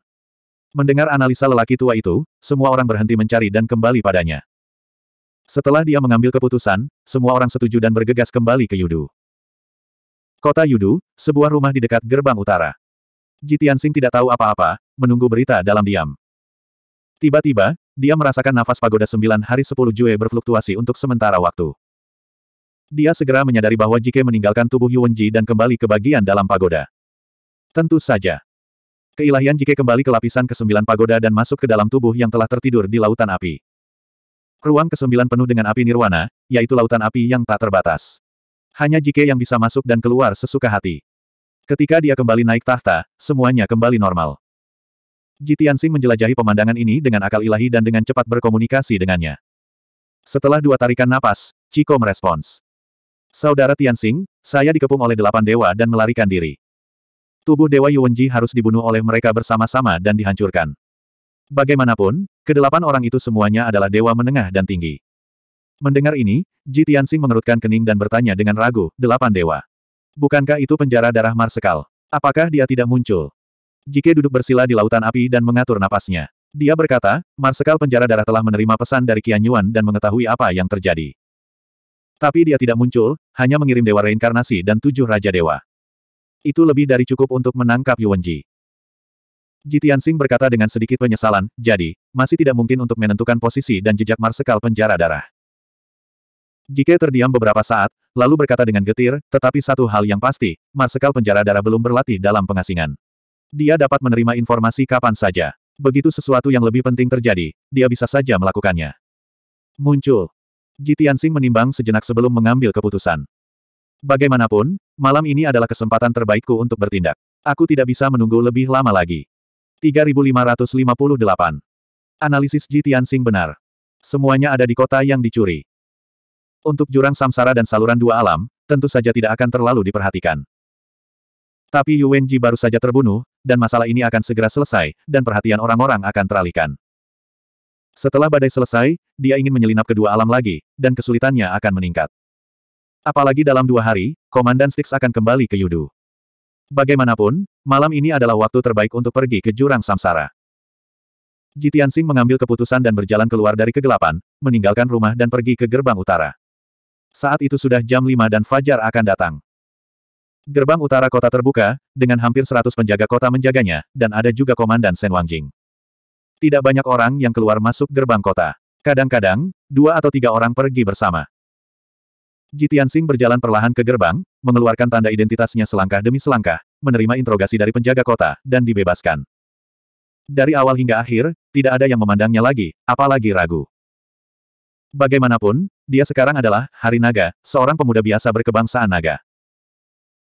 Mendengar analisa lelaki tua itu, semua orang berhenti mencari dan kembali padanya. Setelah dia mengambil keputusan, semua orang setuju dan bergegas kembali ke Yudu. Kota Yudu, sebuah rumah di dekat gerbang utara. Jitian Sing tidak tahu apa-apa, menunggu berita dalam diam. Tiba-tiba, dia merasakan nafas pagoda sembilan hari sepuluh Jue berfluktuasi untuk sementara waktu. Dia segera menyadari bahwa Jike meninggalkan tubuh Yuanji dan kembali ke bagian dalam pagoda. Tentu saja. Keilahian Jike kembali ke lapisan ke kesembilan pagoda dan masuk ke dalam tubuh yang telah tertidur di lautan api. Ruang ke kesembilan penuh dengan api nirwana, yaitu lautan api yang tak terbatas. Hanya Jike yang bisa masuk dan keluar sesuka hati. Ketika dia kembali naik tahta, semuanya kembali normal. Jitiansing menjelajahi pemandangan ini dengan akal ilahi dan dengan cepat berkomunikasi dengannya. Setelah dua tarikan napas, Chico merespons. Saudara Tianxing, saya dikepung oleh delapan dewa dan melarikan diri. Tubuh Dewa Yuwenji harus dibunuh oleh mereka bersama-sama dan dihancurkan. Bagaimanapun, kedelapan orang itu semuanya adalah dewa menengah dan tinggi. Mendengar ini, Ji mengerutkan kening dan bertanya dengan ragu, delapan dewa. Bukankah itu penjara darah Marsekal? Apakah dia tidak muncul? Jike duduk bersila di lautan api dan mengatur napasnya. Dia berkata, Marsekal penjara darah telah menerima pesan dari Qian Yuan dan mengetahui apa yang terjadi. Tapi dia tidak muncul, hanya mengirim Dewa Reinkarnasi dan tujuh Raja Dewa. Itu lebih dari cukup untuk menangkap Yuan Ji. Jitian Singh berkata dengan sedikit penyesalan, jadi, masih tidak mungkin untuk menentukan posisi dan jejak Marsekal penjara darah. Jike terdiam beberapa saat, lalu berkata dengan getir, tetapi satu hal yang pasti, Marsekal Penjara Darah belum berlatih dalam pengasingan. Dia dapat menerima informasi kapan saja. Begitu sesuatu yang lebih penting terjadi, dia bisa saja melakukannya. Muncul. Ji Tianxing menimbang sejenak sebelum mengambil keputusan. Bagaimanapun, malam ini adalah kesempatan terbaikku untuk bertindak. Aku tidak bisa menunggu lebih lama lagi. 3558. Analisis Ji Tianxing benar. Semuanya ada di kota yang dicuri. Untuk jurang samsara dan saluran dua alam, tentu saja tidak akan terlalu diperhatikan. Tapi Wenji baru saja terbunuh, dan masalah ini akan segera selesai, dan perhatian orang-orang akan teralihkan. Setelah badai selesai, dia ingin menyelinap kedua alam lagi, dan kesulitannya akan meningkat. Apalagi dalam dua hari, Komandan Styx akan kembali ke Yudu. Bagaimanapun, malam ini adalah waktu terbaik untuk pergi ke jurang samsara. Jitian Sing mengambil keputusan dan berjalan keluar dari kegelapan, meninggalkan rumah dan pergi ke gerbang utara. Saat itu sudah jam 5 dan Fajar akan datang. Gerbang utara kota terbuka, dengan hampir 100 penjaga kota menjaganya, dan ada juga Komandan Sen Wangjing. Tidak banyak orang yang keluar masuk gerbang kota. Kadang-kadang, dua atau tiga orang pergi bersama. Jitian Sing berjalan perlahan ke gerbang, mengeluarkan tanda identitasnya selangkah demi selangkah, menerima interogasi dari penjaga kota, dan dibebaskan. Dari awal hingga akhir, tidak ada yang memandangnya lagi, apalagi ragu. Bagaimanapun, dia sekarang adalah Hari Naga, seorang pemuda biasa berkebangsaan Naga.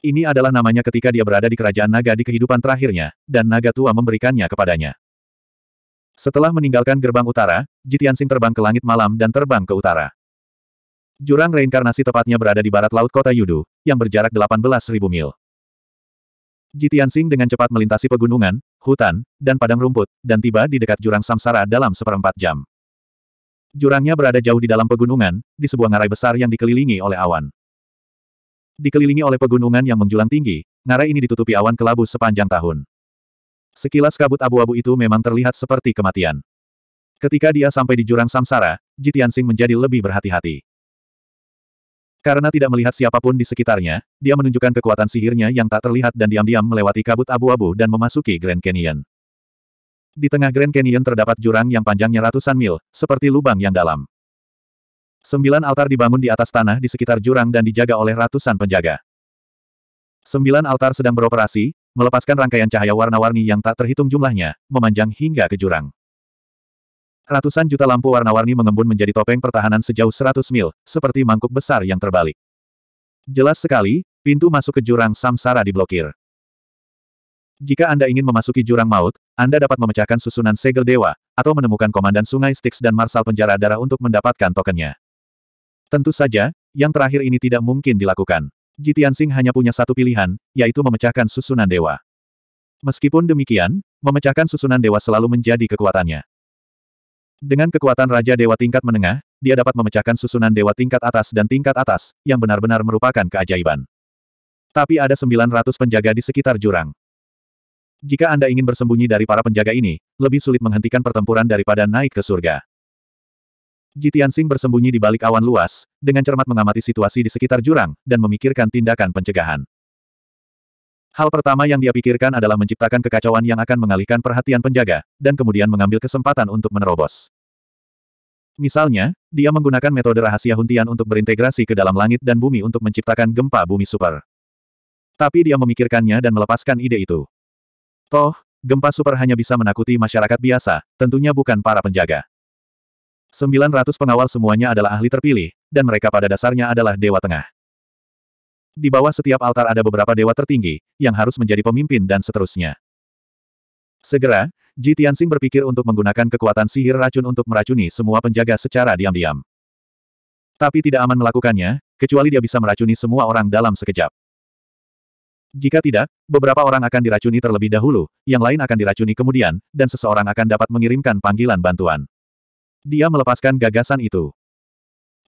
Ini adalah namanya ketika dia berada di kerajaan Naga di kehidupan terakhirnya, dan Naga tua memberikannya kepadanya. Setelah meninggalkan gerbang utara, Jitiansing terbang ke langit malam dan terbang ke utara. Jurang reinkarnasi tepatnya berada di barat laut kota Yudu, yang berjarak 18.000 mil. Jitiansing dengan cepat melintasi pegunungan, hutan, dan padang rumput, dan tiba di dekat jurang samsara dalam seperempat jam. Jurangnya berada jauh di dalam pegunungan, di sebuah ngarai besar yang dikelilingi oleh awan. Dikelilingi oleh pegunungan yang menjulang tinggi, ngarai ini ditutupi awan kelabu sepanjang tahun. Sekilas kabut abu-abu itu memang terlihat seperti kematian. Ketika dia sampai di jurang samsara, Jitian Jitiansing menjadi lebih berhati-hati. Karena tidak melihat siapapun di sekitarnya, dia menunjukkan kekuatan sihirnya yang tak terlihat dan diam-diam melewati kabut abu-abu dan memasuki Grand Canyon. Di tengah Grand Canyon terdapat jurang yang panjangnya ratusan mil, seperti lubang yang dalam. Sembilan altar dibangun di atas tanah di sekitar jurang dan dijaga oleh ratusan penjaga. Sembilan altar sedang beroperasi, melepaskan rangkaian cahaya warna-warni yang tak terhitung jumlahnya, memanjang hingga ke jurang. Ratusan juta lampu warna-warni mengembun menjadi topeng pertahanan sejauh 100 mil, seperti mangkuk besar yang terbalik. Jelas sekali, pintu masuk ke jurang samsara diblokir. Jika Anda ingin memasuki jurang maut, Anda dapat memecahkan susunan segel dewa, atau menemukan komandan sungai Styx dan marsal penjara darah untuk mendapatkan tokennya. Tentu saja, yang terakhir ini tidak mungkin dilakukan. Jitian Singh hanya punya satu pilihan, yaitu memecahkan susunan dewa. Meskipun demikian, memecahkan susunan dewa selalu menjadi kekuatannya. Dengan kekuatan Raja Dewa tingkat menengah, dia dapat memecahkan susunan dewa tingkat atas dan tingkat atas, yang benar-benar merupakan keajaiban. Tapi ada 900 penjaga di sekitar jurang. Jika Anda ingin bersembunyi dari para penjaga ini, lebih sulit menghentikan pertempuran daripada naik ke surga. Jitian Sing bersembunyi di balik awan luas, dengan cermat mengamati situasi di sekitar jurang, dan memikirkan tindakan pencegahan. Hal pertama yang dia pikirkan adalah menciptakan kekacauan yang akan mengalihkan perhatian penjaga, dan kemudian mengambil kesempatan untuk menerobos. Misalnya, dia menggunakan metode rahasia huntian untuk berintegrasi ke dalam langit dan bumi untuk menciptakan gempa bumi super. Tapi dia memikirkannya dan melepaskan ide itu. Toh, gempa super hanya bisa menakuti masyarakat biasa, tentunya bukan para penjaga. 900 pengawal semuanya adalah ahli terpilih, dan mereka pada dasarnya adalah dewa tengah. Di bawah setiap altar ada beberapa dewa tertinggi, yang harus menjadi pemimpin dan seterusnya. Segera, Ji Tianxing berpikir untuk menggunakan kekuatan sihir racun untuk meracuni semua penjaga secara diam-diam. Tapi tidak aman melakukannya, kecuali dia bisa meracuni semua orang dalam sekejap. Jika tidak, beberapa orang akan diracuni terlebih dahulu, yang lain akan diracuni kemudian, dan seseorang akan dapat mengirimkan panggilan bantuan. Dia melepaskan gagasan itu.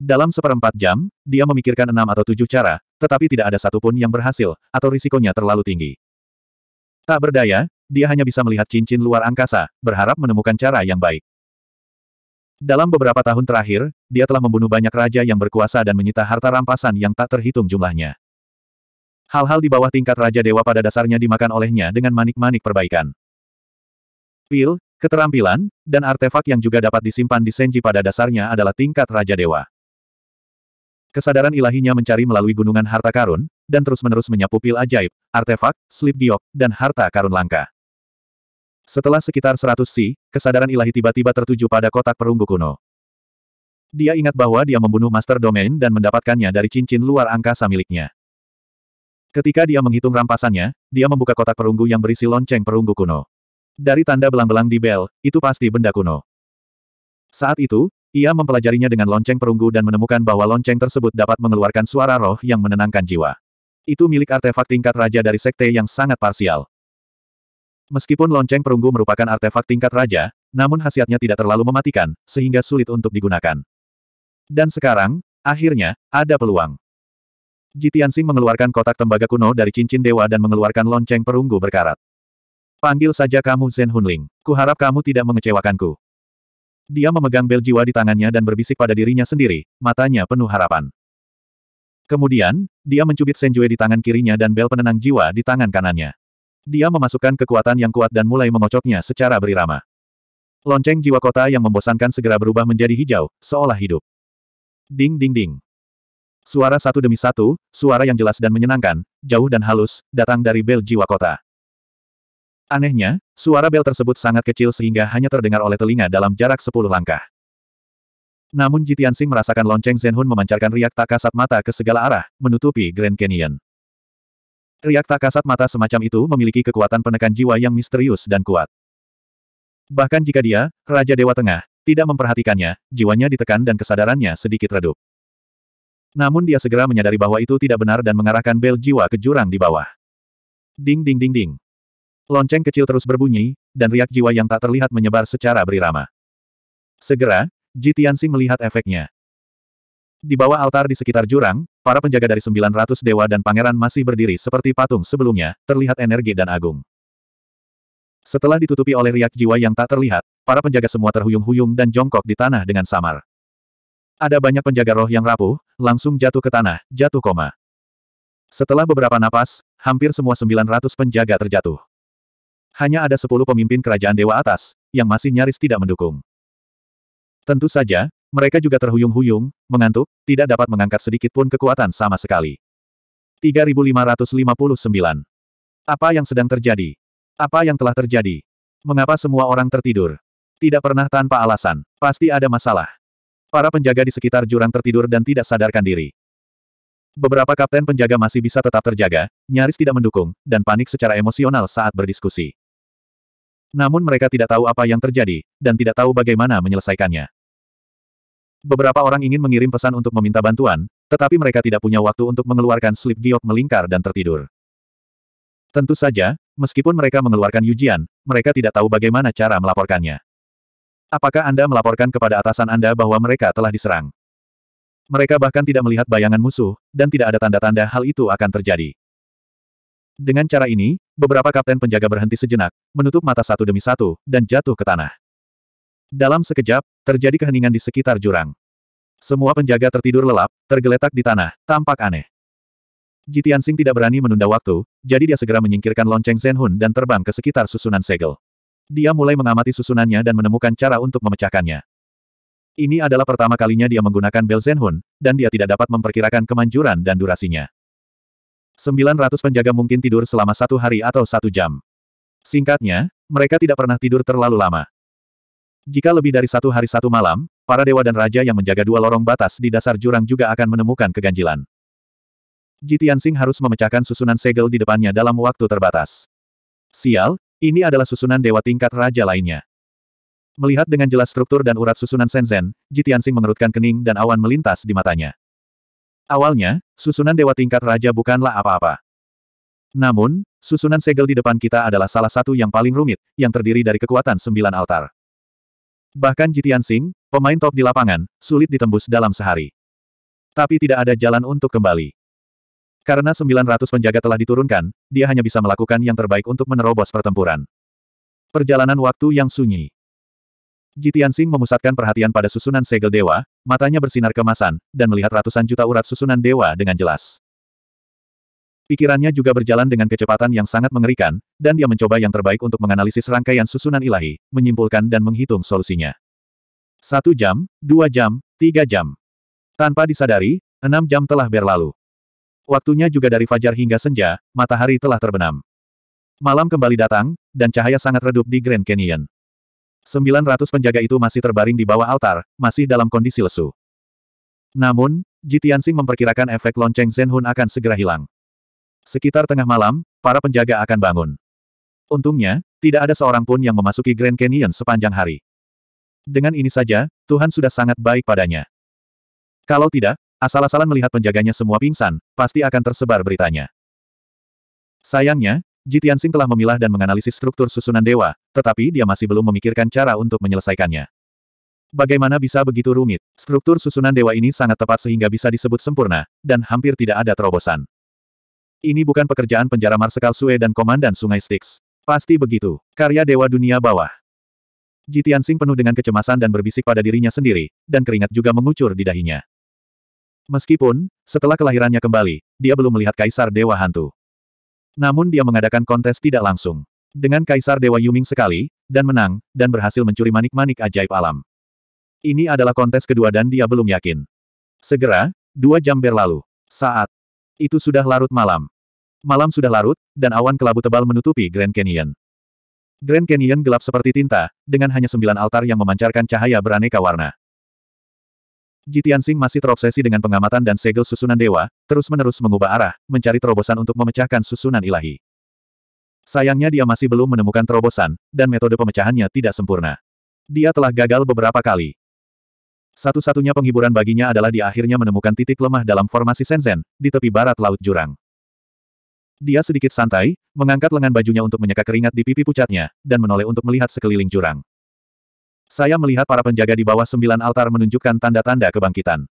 Dalam seperempat jam, dia memikirkan enam atau tujuh cara, tetapi tidak ada satupun yang berhasil, atau risikonya terlalu tinggi. Tak berdaya, dia hanya bisa melihat cincin luar angkasa, berharap menemukan cara yang baik. Dalam beberapa tahun terakhir, dia telah membunuh banyak raja yang berkuasa dan menyita harta rampasan yang tak terhitung jumlahnya. Hal-hal di bawah tingkat Raja Dewa pada dasarnya dimakan olehnya dengan manik-manik perbaikan. Pil, keterampilan, dan artefak yang juga dapat disimpan di Senji pada dasarnya adalah tingkat Raja Dewa. Kesadaran ilahinya mencari melalui gunungan harta karun, dan terus-menerus menyapu pil ajaib, artefak, slip giok, dan harta karun langka. Setelah sekitar 100 si, kesadaran ilahi tiba-tiba tertuju pada kotak perunggu kuno. Dia ingat bahwa dia membunuh Master Domain dan mendapatkannya dari cincin luar angkasa miliknya. Ketika dia menghitung rampasannya, dia membuka kotak perunggu yang berisi lonceng perunggu kuno. Dari tanda belang-belang di bel, itu pasti benda kuno. Saat itu, ia mempelajarinya dengan lonceng perunggu dan menemukan bahwa lonceng tersebut dapat mengeluarkan suara roh yang menenangkan jiwa. Itu milik artefak tingkat raja dari sekte yang sangat parsial. Meskipun lonceng perunggu merupakan artefak tingkat raja, namun khasiatnya tidak terlalu mematikan, sehingga sulit untuk digunakan. Dan sekarang, akhirnya, ada peluang. Jitiansing mengeluarkan kotak tembaga kuno dari cincin dewa dan mengeluarkan lonceng perunggu berkarat. Panggil saja kamu Zen Hunling. Kuharap kamu tidak mengecewakanku. Dia memegang bel jiwa di tangannya dan berbisik pada dirinya sendiri, matanya penuh harapan. Kemudian, dia mencubit Senjue di tangan kirinya dan bel penenang jiwa di tangan kanannya. Dia memasukkan kekuatan yang kuat dan mulai mengocoknya secara berirama. Lonceng jiwa kota yang membosankan segera berubah menjadi hijau, seolah hidup. Ding ding ding. Suara satu demi satu, suara yang jelas dan menyenangkan, jauh dan halus, datang dari bel jiwa kota. Anehnya, suara bel tersebut sangat kecil sehingga hanya terdengar oleh telinga dalam jarak sepuluh langkah. Namun Jitiansing merasakan lonceng Zenhun memancarkan riak tak kasat mata ke segala arah, menutupi Grand Canyon. Riak tak kasat mata semacam itu memiliki kekuatan penekan jiwa yang misterius dan kuat. Bahkan jika dia, Raja Dewa Tengah, tidak memperhatikannya, jiwanya ditekan dan kesadarannya sedikit redup. Namun dia segera menyadari bahwa itu tidak benar dan mengarahkan bel jiwa ke jurang di bawah. Ding ding ding ding. Lonceng kecil terus berbunyi, dan riak jiwa yang tak terlihat menyebar secara berirama. Segera, Ji melihat efeknya. Di bawah altar di sekitar jurang, para penjaga dari 900 dewa dan pangeran masih berdiri seperti patung sebelumnya, terlihat energi dan agung. Setelah ditutupi oleh riak jiwa yang tak terlihat, para penjaga semua terhuyung-huyung dan jongkok di tanah dengan samar. Ada banyak penjaga roh yang rapuh, langsung jatuh ke tanah, jatuh koma. Setelah beberapa napas, hampir semua 900 penjaga terjatuh. Hanya ada 10 pemimpin kerajaan Dewa Atas, yang masih nyaris tidak mendukung. Tentu saja, mereka juga terhuyung-huyung, mengantuk, tidak dapat mengangkat sedikit pun kekuatan sama sekali. 3559. Apa yang sedang terjadi? Apa yang telah terjadi? Mengapa semua orang tertidur? Tidak pernah tanpa alasan. Pasti ada masalah. Para penjaga di sekitar jurang tertidur dan tidak sadarkan diri. Beberapa kapten penjaga masih bisa tetap terjaga, nyaris tidak mendukung, dan panik secara emosional saat berdiskusi. Namun mereka tidak tahu apa yang terjadi, dan tidak tahu bagaimana menyelesaikannya. Beberapa orang ingin mengirim pesan untuk meminta bantuan, tetapi mereka tidak punya waktu untuk mengeluarkan slip giok melingkar dan tertidur. Tentu saja, meskipun mereka mengeluarkan ujian, mereka tidak tahu bagaimana cara melaporkannya. Apakah Anda melaporkan kepada atasan Anda bahwa mereka telah diserang? Mereka bahkan tidak melihat bayangan musuh, dan tidak ada tanda-tanda hal itu akan terjadi. Dengan cara ini, beberapa kapten penjaga berhenti sejenak, menutup mata satu demi satu, dan jatuh ke tanah. Dalam sekejap, terjadi keheningan di sekitar jurang. Semua penjaga tertidur lelap, tergeletak di tanah, tampak aneh. Jitian Sing tidak berani menunda waktu, jadi dia segera menyingkirkan lonceng Zenhun dan terbang ke sekitar susunan segel. Dia mulai mengamati susunannya dan menemukan cara untuk memecahkannya. Ini adalah pertama kalinya dia menggunakan bel Zenhun, dan dia tidak dapat memperkirakan kemanjuran dan durasinya. 900 penjaga mungkin tidur selama satu hari atau satu jam. Singkatnya, mereka tidak pernah tidur terlalu lama. Jika lebih dari satu hari satu malam, para dewa dan raja yang menjaga dua lorong batas di dasar jurang juga akan menemukan keganjilan. Jitian Jitiansing harus memecahkan susunan segel di depannya dalam waktu terbatas. Sial, ini adalah susunan dewa tingkat raja lainnya. Melihat dengan jelas struktur dan urat susunan Shenzhen, Jitiansing mengerutkan kening dan awan melintas di matanya. Awalnya, susunan dewa tingkat raja bukanlah apa-apa. Namun, susunan segel di depan kita adalah salah satu yang paling rumit, yang terdiri dari kekuatan sembilan altar. Bahkan Jitian pemain top di lapangan, sulit ditembus dalam sehari. Tapi tidak ada jalan untuk kembali. Karena 900 penjaga telah diturunkan, dia hanya bisa melakukan yang terbaik untuk menerobos pertempuran. Perjalanan waktu yang sunyi. Jitian Sing memusatkan perhatian pada susunan segel dewa, matanya bersinar kemasan, dan melihat ratusan juta urat susunan dewa dengan jelas. Pikirannya juga berjalan dengan kecepatan yang sangat mengerikan, dan dia mencoba yang terbaik untuk menganalisis rangkaian susunan ilahi, menyimpulkan dan menghitung solusinya. Satu jam, dua jam, tiga jam. Tanpa disadari, enam jam telah berlalu. Waktunya juga dari fajar hingga senja, matahari telah terbenam. Malam kembali datang, dan cahaya sangat redup di Grand Canyon. 900 penjaga itu masih terbaring di bawah altar, masih dalam kondisi lesu. Namun, Jitiansing memperkirakan efek lonceng Zenhun akan segera hilang. Sekitar tengah malam, para penjaga akan bangun. Untungnya, tidak ada seorang pun yang memasuki Grand Canyon sepanjang hari. Dengan ini saja, Tuhan sudah sangat baik padanya. Kalau tidak, Asal-asalan melihat penjaganya semua pingsan, pasti akan tersebar beritanya. Sayangnya, Sing telah memilah dan menganalisis struktur susunan dewa, tetapi dia masih belum memikirkan cara untuk menyelesaikannya. Bagaimana bisa begitu rumit? Struktur susunan dewa ini sangat tepat sehingga bisa disebut sempurna, dan hampir tidak ada terobosan. Ini bukan pekerjaan penjara Marsekal Sue dan Komandan Sungai Styx. Pasti begitu. Karya Dewa Dunia Bawah. Jitian Sing penuh dengan kecemasan dan berbisik pada dirinya sendiri, dan keringat juga mengucur di dahinya. Meskipun, setelah kelahirannya kembali, dia belum melihat Kaisar Dewa Hantu. Namun dia mengadakan kontes tidak langsung. Dengan Kaisar Dewa Yuming sekali, dan menang, dan berhasil mencuri manik-manik ajaib alam. Ini adalah kontes kedua dan dia belum yakin. Segera, dua jam berlalu. Saat itu sudah larut malam. Malam sudah larut, dan awan kelabu tebal menutupi Grand Canyon. Grand Canyon gelap seperti tinta, dengan hanya sembilan altar yang memancarkan cahaya beraneka warna. Jitian Tianxing masih terobsesi dengan pengamatan dan segel susunan dewa, terus-menerus mengubah arah, mencari terobosan untuk memecahkan susunan ilahi. Sayangnya dia masih belum menemukan terobosan, dan metode pemecahannya tidak sempurna. Dia telah gagal beberapa kali. Satu-satunya penghiburan baginya adalah dia akhirnya menemukan titik lemah dalam formasi Shenzhen, di tepi barat Laut Jurang. Dia sedikit santai, mengangkat lengan bajunya untuk menyeka keringat di pipi pucatnya, dan menoleh untuk melihat sekeliling jurang. Saya melihat para penjaga di bawah sembilan altar menunjukkan tanda-tanda kebangkitan.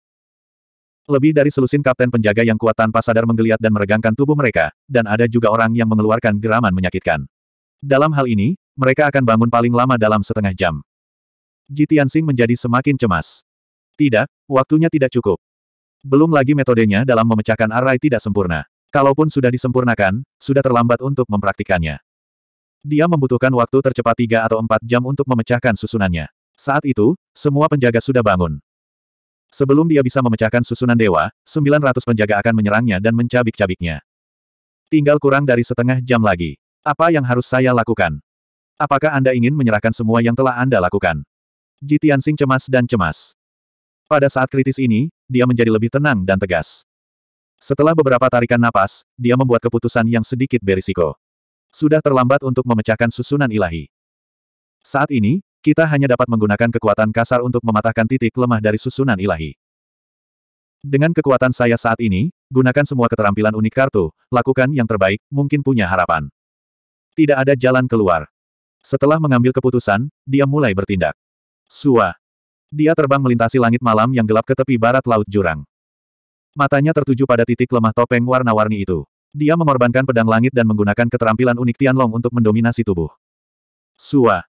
Lebih dari selusin kapten penjaga yang kuat tanpa sadar menggeliat dan meregangkan tubuh mereka, dan ada juga orang yang mengeluarkan geraman menyakitkan. Dalam hal ini, mereka akan bangun paling lama dalam setengah jam. Jitian menjadi semakin cemas. Tidak, waktunya tidak cukup. Belum lagi metodenya dalam memecahkan array tidak sempurna. Kalaupun sudah disempurnakan, sudah terlambat untuk mempraktikannya. Dia membutuhkan waktu tercepat tiga atau empat jam untuk memecahkan susunannya. Saat itu, semua penjaga sudah bangun. Sebelum dia bisa memecahkan susunan dewa, 900 penjaga akan menyerangnya dan mencabik-cabiknya. Tinggal kurang dari setengah jam lagi. Apa yang harus saya lakukan? Apakah Anda ingin menyerahkan semua yang telah Anda lakukan? Jitian Sing cemas dan cemas. Pada saat kritis ini, dia menjadi lebih tenang dan tegas. Setelah beberapa tarikan napas, dia membuat keputusan yang sedikit berisiko. Sudah terlambat untuk memecahkan susunan ilahi. Saat ini, kita hanya dapat menggunakan kekuatan kasar untuk mematahkan titik lemah dari susunan ilahi. Dengan kekuatan saya saat ini, gunakan semua keterampilan unik kartu, lakukan yang terbaik, mungkin punya harapan. Tidak ada jalan keluar. Setelah mengambil keputusan, dia mulai bertindak. Sua. Dia terbang melintasi langit malam yang gelap ke tepi barat laut jurang. Matanya tertuju pada titik lemah topeng warna-warni itu. Dia mengorbankan pedang langit dan menggunakan keterampilan unik Tianlong untuk mendominasi tubuh. Sua.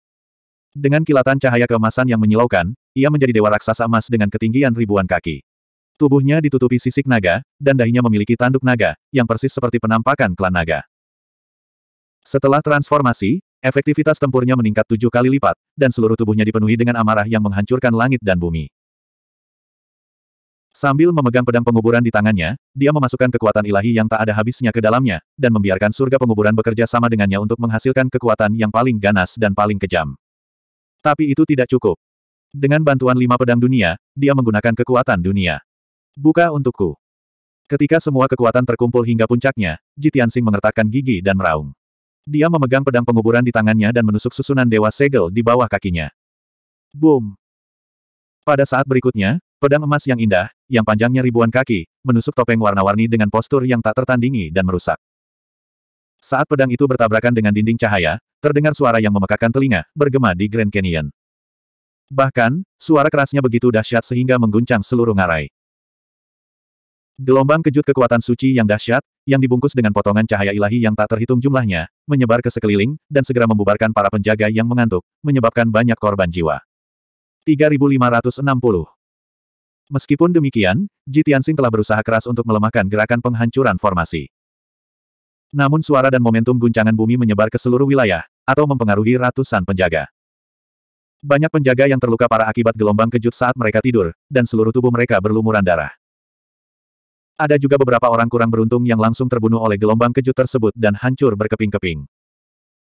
Dengan kilatan cahaya keemasan yang menyilaukan, ia menjadi dewa raksasa emas dengan ketinggian ribuan kaki. Tubuhnya ditutupi sisik naga, dan dahinya memiliki tanduk naga, yang persis seperti penampakan klan naga. Setelah transformasi, efektivitas tempurnya meningkat tujuh kali lipat, dan seluruh tubuhnya dipenuhi dengan amarah yang menghancurkan langit dan bumi. Sambil memegang pedang penguburan di tangannya, dia memasukkan kekuatan ilahi yang tak ada habisnya ke dalamnya, dan membiarkan surga penguburan bekerja sama dengannya untuk menghasilkan kekuatan yang paling ganas dan paling kejam. Tapi itu tidak cukup. Dengan bantuan lima pedang dunia, dia menggunakan kekuatan dunia. Buka untukku. Ketika semua kekuatan terkumpul hingga puncaknya, Jitiansing mengertakkan gigi dan meraung. Dia memegang pedang penguburan di tangannya dan menusuk susunan dewa segel di bawah kakinya. Boom! Pada saat berikutnya, Pedang emas yang indah, yang panjangnya ribuan kaki, menusuk topeng warna-warni dengan postur yang tak tertandingi dan merusak. Saat pedang itu bertabrakan dengan dinding cahaya, terdengar suara yang memekakan telinga, bergema di Grand Canyon. Bahkan, suara kerasnya begitu dahsyat sehingga mengguncang seluruh ngarai. Gelombang kejut kekuatan suci yang dahsyat, yang dibungkus dengan potongan cahaya ilahi yang tak terhitung jumlahnya, menyebar ke sekeliling, dan segera membubarkan para penjaga yang mengantuk, menyebabkan banyak korban jiwa. 3560 Meskipun demikian, Ji telah berusaha keras untuk melemahkan gerakan penghancuran formasi. Namun suara dan momentum guncangan bumi menyebar ke seluruh wilayah, atau mempengaruhi ratusan penjaga. Banyak penjaga yang terluka parah akibat gelombang kejut saat mereka tidur, dan seluruh tubuh mereka berlumuran darah. Ada juga beberapa orang kurang beruntung yang langsung terbunuh oleh gelombang kejut tersebut dan hancur berkeping-keping.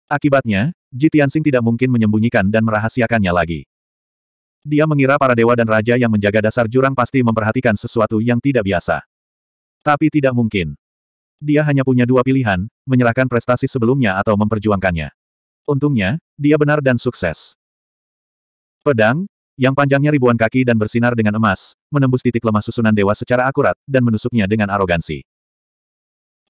Akibatnya, Ji tidak mungkin menyembunyikan dan merahasiakannya lagi. Dia mengira para dewa dan raja yang menjaga dasar jurang pasti memperhatikan sesuatu yang tidak biasa. Tapi tidak mungkin. Dia hanya punya dua pilihan, menyerahkan prestasi sebelumnya atau memperjuangkannya. Untungnya, dia benar dan sukses. Pedang, yang panjangnya ribuan kaki dan bersinar dengan emas, menembus titik lemah susunan dewa secara akurat, dan menusuknya dengan arogansi.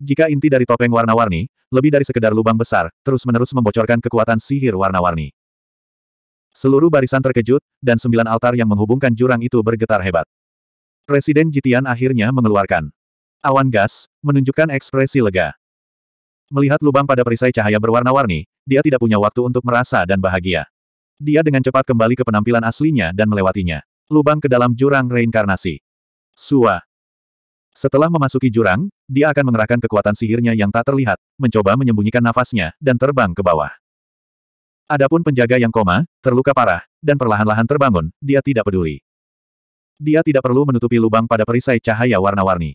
Jika inti dari topeng warna-warni, lebih dari sekedar lubang besar, terus-menerus membocorkan kekuatan sihir warna-warni. Seluruh barisan terkejut, dan sembilan altar yang menghubungkan jurang itu bergetar hebat. Presiden Jitian akhirnya mengeluarkan awan gas, menunjukkan ekspresi lega. Melihat lubang pada perisai cahaya berwarna-warni, dia tidak punya waktu untuk merasa dan bahagia. Dia dengan cepat kembali ke penampilan aslinya dan melewatinya. Lubang ke dalam jurang reinkarnasi. Sua. Setelah memasuki jurang, dia akan mengerahkan kekuatan sihirnya yang tak terlihat, mencoba menyembunyikan nafasnya, dan terbang ke bawah. Adapun penjaga yang koma, terluka parah, dan perlahan-lahan terbangun, dia tidak peduli. Dia tidak perlu menutupi lubang pada perisai cahaya warna-warni.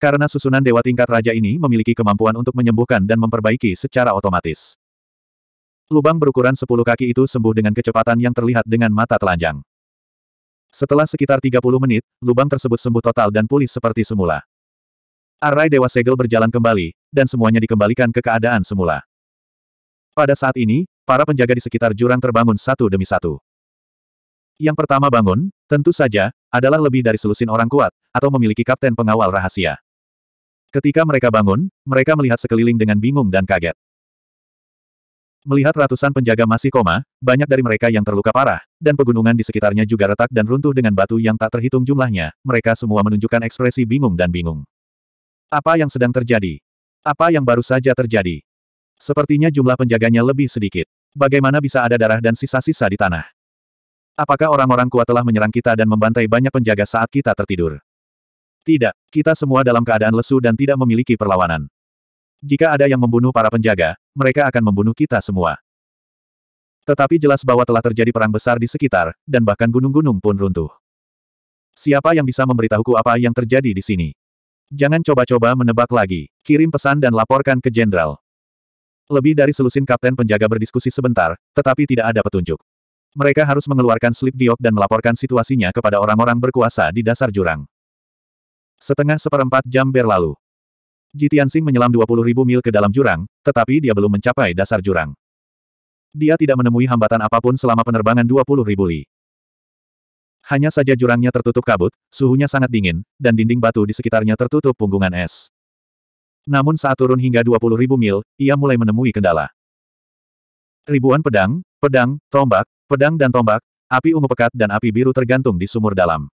Karena susunan dewa tingkat raja ini memiliki kemampuan untuk menyembuhkan dan memperbaiki secara otomatis. Lubang berukuran 10 kaki itu sembuh dengan kecepatan yang terlihat dengan mata telanjang. Setelah sekitar 30 menit, lubang tersebut sembuh total dan pulih seperti semula. Arai Dewa Segel berjalan kembali, dan semuanya dikembalikan ke keadaan semula. Pada saat ini, Para penjaga di sekitar jurang terbangun satu demi satu. Yang pertama bangun, tentu saja, adalah lebih dari selusin orang kuat, atau memiliki kapten pengawal rahasia. Ketika mereka bangun, mereka melihat sekeliling dengan bingung dan kaget. Melihat ratusan penjaga masih koma, banyak dari mereka yang terluka parah, dan pegunungan di sekitarnya juga retak dan runtuh dengan batu yang tak terhitung jumlahnya, mereka semua menunjukkan ekspresi bingung dan bingung. Apa yang sedang terjadi? Apa yang baru saja terjadi? Sepertinya jumlah penjaganya lebih sedikit. Bagaimana bisa ada darah dan sisa-sisa di tanah? Apakah orang-orang kuat telah menyerang kita dan membantai banyak penjaga saat kita tertidur? Tidak, kita semua dalam keadaan lesu dan tidak memiliki perlawanan. Jika ada yang membunuh para penjaga, mereka akan membunuh kita semua. Tetapi jelas bahwa telah terjadi perang besar di sekitar, dan bahkan gunung-gunung pun runtuh. Siapa yang bisa memberitahuku apa yang terjadi di sini? Jangan coba-coba menebak lagi. Kirim pesan dan laporkan ke jenderal. Lebih dari selusin kapten penjaga berdiskusi sebentar, tetapi tidak ada petunjuk. Mereka harus mengeluarkan slip diok dan melaporkan situasinya kepada orang-orang berkuasa di dasar jurang. Setengah seperempat jam berlalu. Jitian Sing menyelam ribu mil ke dalam jurang, tetapi dia belum mencapai dasar jurang. Dia tidak menemui hambatan apapun selama penerbangan 20.000 li. Hanya saja jurangnya tertutup kabut, suhunya sangat dingin, dan dinding batu di sekitarnya tertutup punggungan es namun saat turun hingga 20.000 mil, ia mulai menemui kendala. Ribuan pedang, pedang, tombak, pedang dan tombak, api ungu pekat dan api biru tergantung di sumur dalam.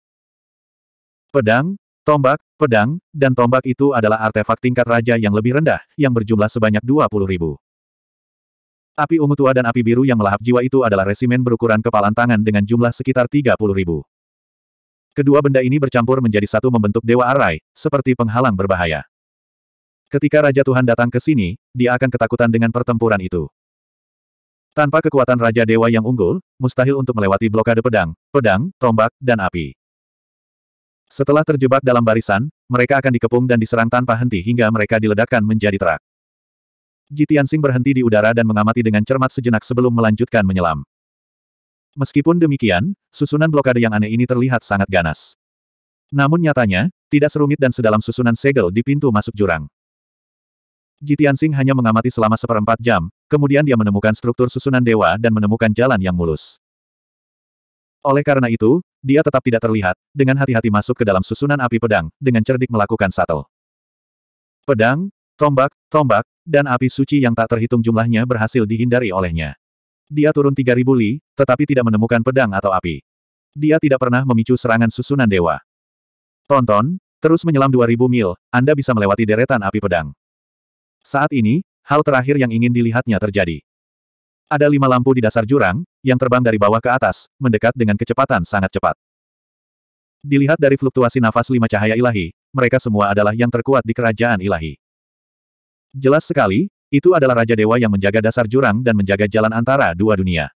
Pedang, tombak, pedang, dan tombak itu adalah artefak tingkat raja yang lebih rendah, yang berjumlah sebanyak 20.000. Api ungu tua dan api biru yang melahap jiwa itu adalah resimen berukuran kepalan tangan dengan jumlah sekitar 30.000. Kedua benda ini bercampur menjadi satu membentuk Dewa Arai, seperti penghalang berbahaya. Ketika Raja Tuhan datang ke sini, dia akan ketakutan dengan pertempuran itu. Tanpa kekuatan Raja Dewa yang unggul, mustahil untuk melewati blokade pedang, pedang, tombak, dan api. Setelah terjebak dalam barisan, mereka akan dikepung dan diserang tanpa henti hingga mereka diledakkan menjadi terak. Jitian Sing berhenti di udara dan mengamati dengan cermat sejenak sebelum melanjutkan menyelam. Meskipun demikian, susunan blokade yang aneh ini terlihat sangat ganas. Namun nyatanya, tidak serumit dan sedalam susunan segel di pintu masuk jurang. Jitian Sing hanya mengamati selama seperempat jam, kemudian dia menemukan struktur susunan dewa dan menemukan jalan yang mulus. Oleh karena itu, dia tetap tidak terlihat, dengan hati-hati masuk ke dalam susunan api pedang, dengan cerdik melakukan satel. Pedang, tombak, tombak, dan api suci yang tak terhitung jumlahnya berhasil dihindari olehnya. Dia turun 3000 li, tetapi tidak menemukan pedang atau api. Dia tidak pernah memicu serangan susunan dewa. Tonton, terus menyelam 2000 mil, Anda bisa melewati deretan api pedang. Saat ini, hal terakhir yang ingin dilihatnya terjadi. Ada lima lampu di dasar jurang, yang terbang dari bawah ke atas, mendekat dengan kecepatan sangat cepat. Dilihat dari fluktuasi nafas lima cahaya ilahi, mereka semua adalah yang terkuat di kerajaan ilahi. Jelas sekali, itu adalah Raja Dewa yang menjaga dasar jurang dan menjaga jalan antara dua dunia.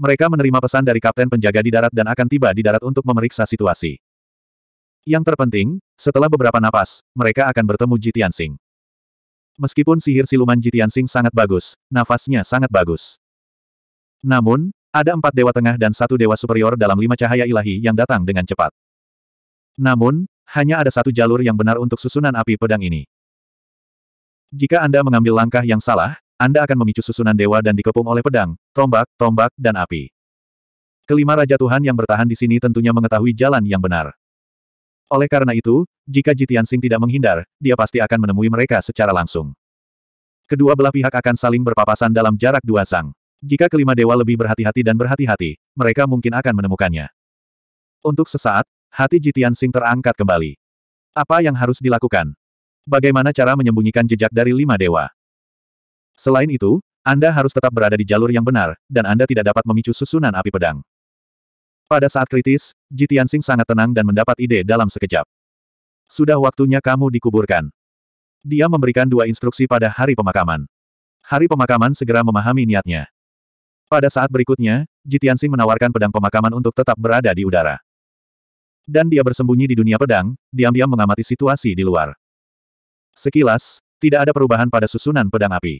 Mereka menerima pesan dari kapten penjaga di darat dan akan tiba di darat untuk memeriksa situasi. Yang terpenting, setelah beberapa napas, mereka akan bertemu Jitian Singh. Meskipun sihir siluman Jitiansing sangat bagus, nafasnya sangat bagus. Namun, ada empat dewa tengah dan satu dewa superior dalam lima cahaya ilahi yang datang dengan cepat. Namun, hanya ada satu jalur yang benar untuk susunan api pedang ini. Jika Anda mengambil langkah yang salah, Anda akan memicu susunan dewa dan dikepung oleh pedang, tombak, tombak, dan api. Kelima Raja Tuhan yang bertahan di sini tentunya mengetahui jalan yang benar. Oleh karena itu, jika Jitian Sing tidak menghindar, dia pasti akan menemui mereka secara langsung. Kedua belah pihak akan saling berpapasan dalam jarak dua sang. Jika kelima dewa lebih berhati-hati dan berhati-hati, mereka mungkin akan menemukannya. Untuk sesaat, hati Jitian Sing terangkat kembali. Apa yang harus dilakukan? Bagaimana cara menyembunyikan jejak dari lima dewa? Selain itu, Anda harus tetap berada di jalur yang benar, dan Anda tidak dapat memicu susunan api pedang. Pada saat kritis, Ji Tianxing sangat tenang dan mendapat ide dalam sekejap. Sudah waktunya kamu dikuburkan. Dia memberikan dua instruksi pada hari pemakaman. Hari pemakaman segera memahami niatnya. Pada saat berikutnya, Ji Tianxing menawarkan pedang pemakaman untuk tetap berada di udara. Dan dia bersembunyi di dunia pedang, diam-diam mengamati situasi di luar. Sekilas, tidak ada perubahan pada susunan pedang api.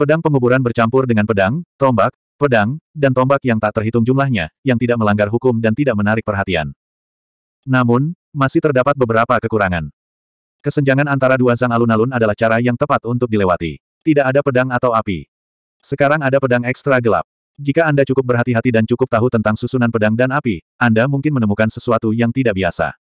Pedang penguburan bercampur dengan pedang, tombak, pedang, dan tombak yang tak terhitung jumlahnya, yang tidak melanggar hukum dan tidak menarik perhatian. Namun, masih terdapat beberapa kekurangan. Kesenjangan antara dua zang alun-alun adalah cara yang tepat untuk dilewati. Tidak ada pedang atau api. Sekarang ada pedang ekstra gelap. Jika Anda cukup berhati-hati dan cukup tahu tentang susunan pedang dan api, Anda mungkin menemukan sesuatu yang tidak biasa.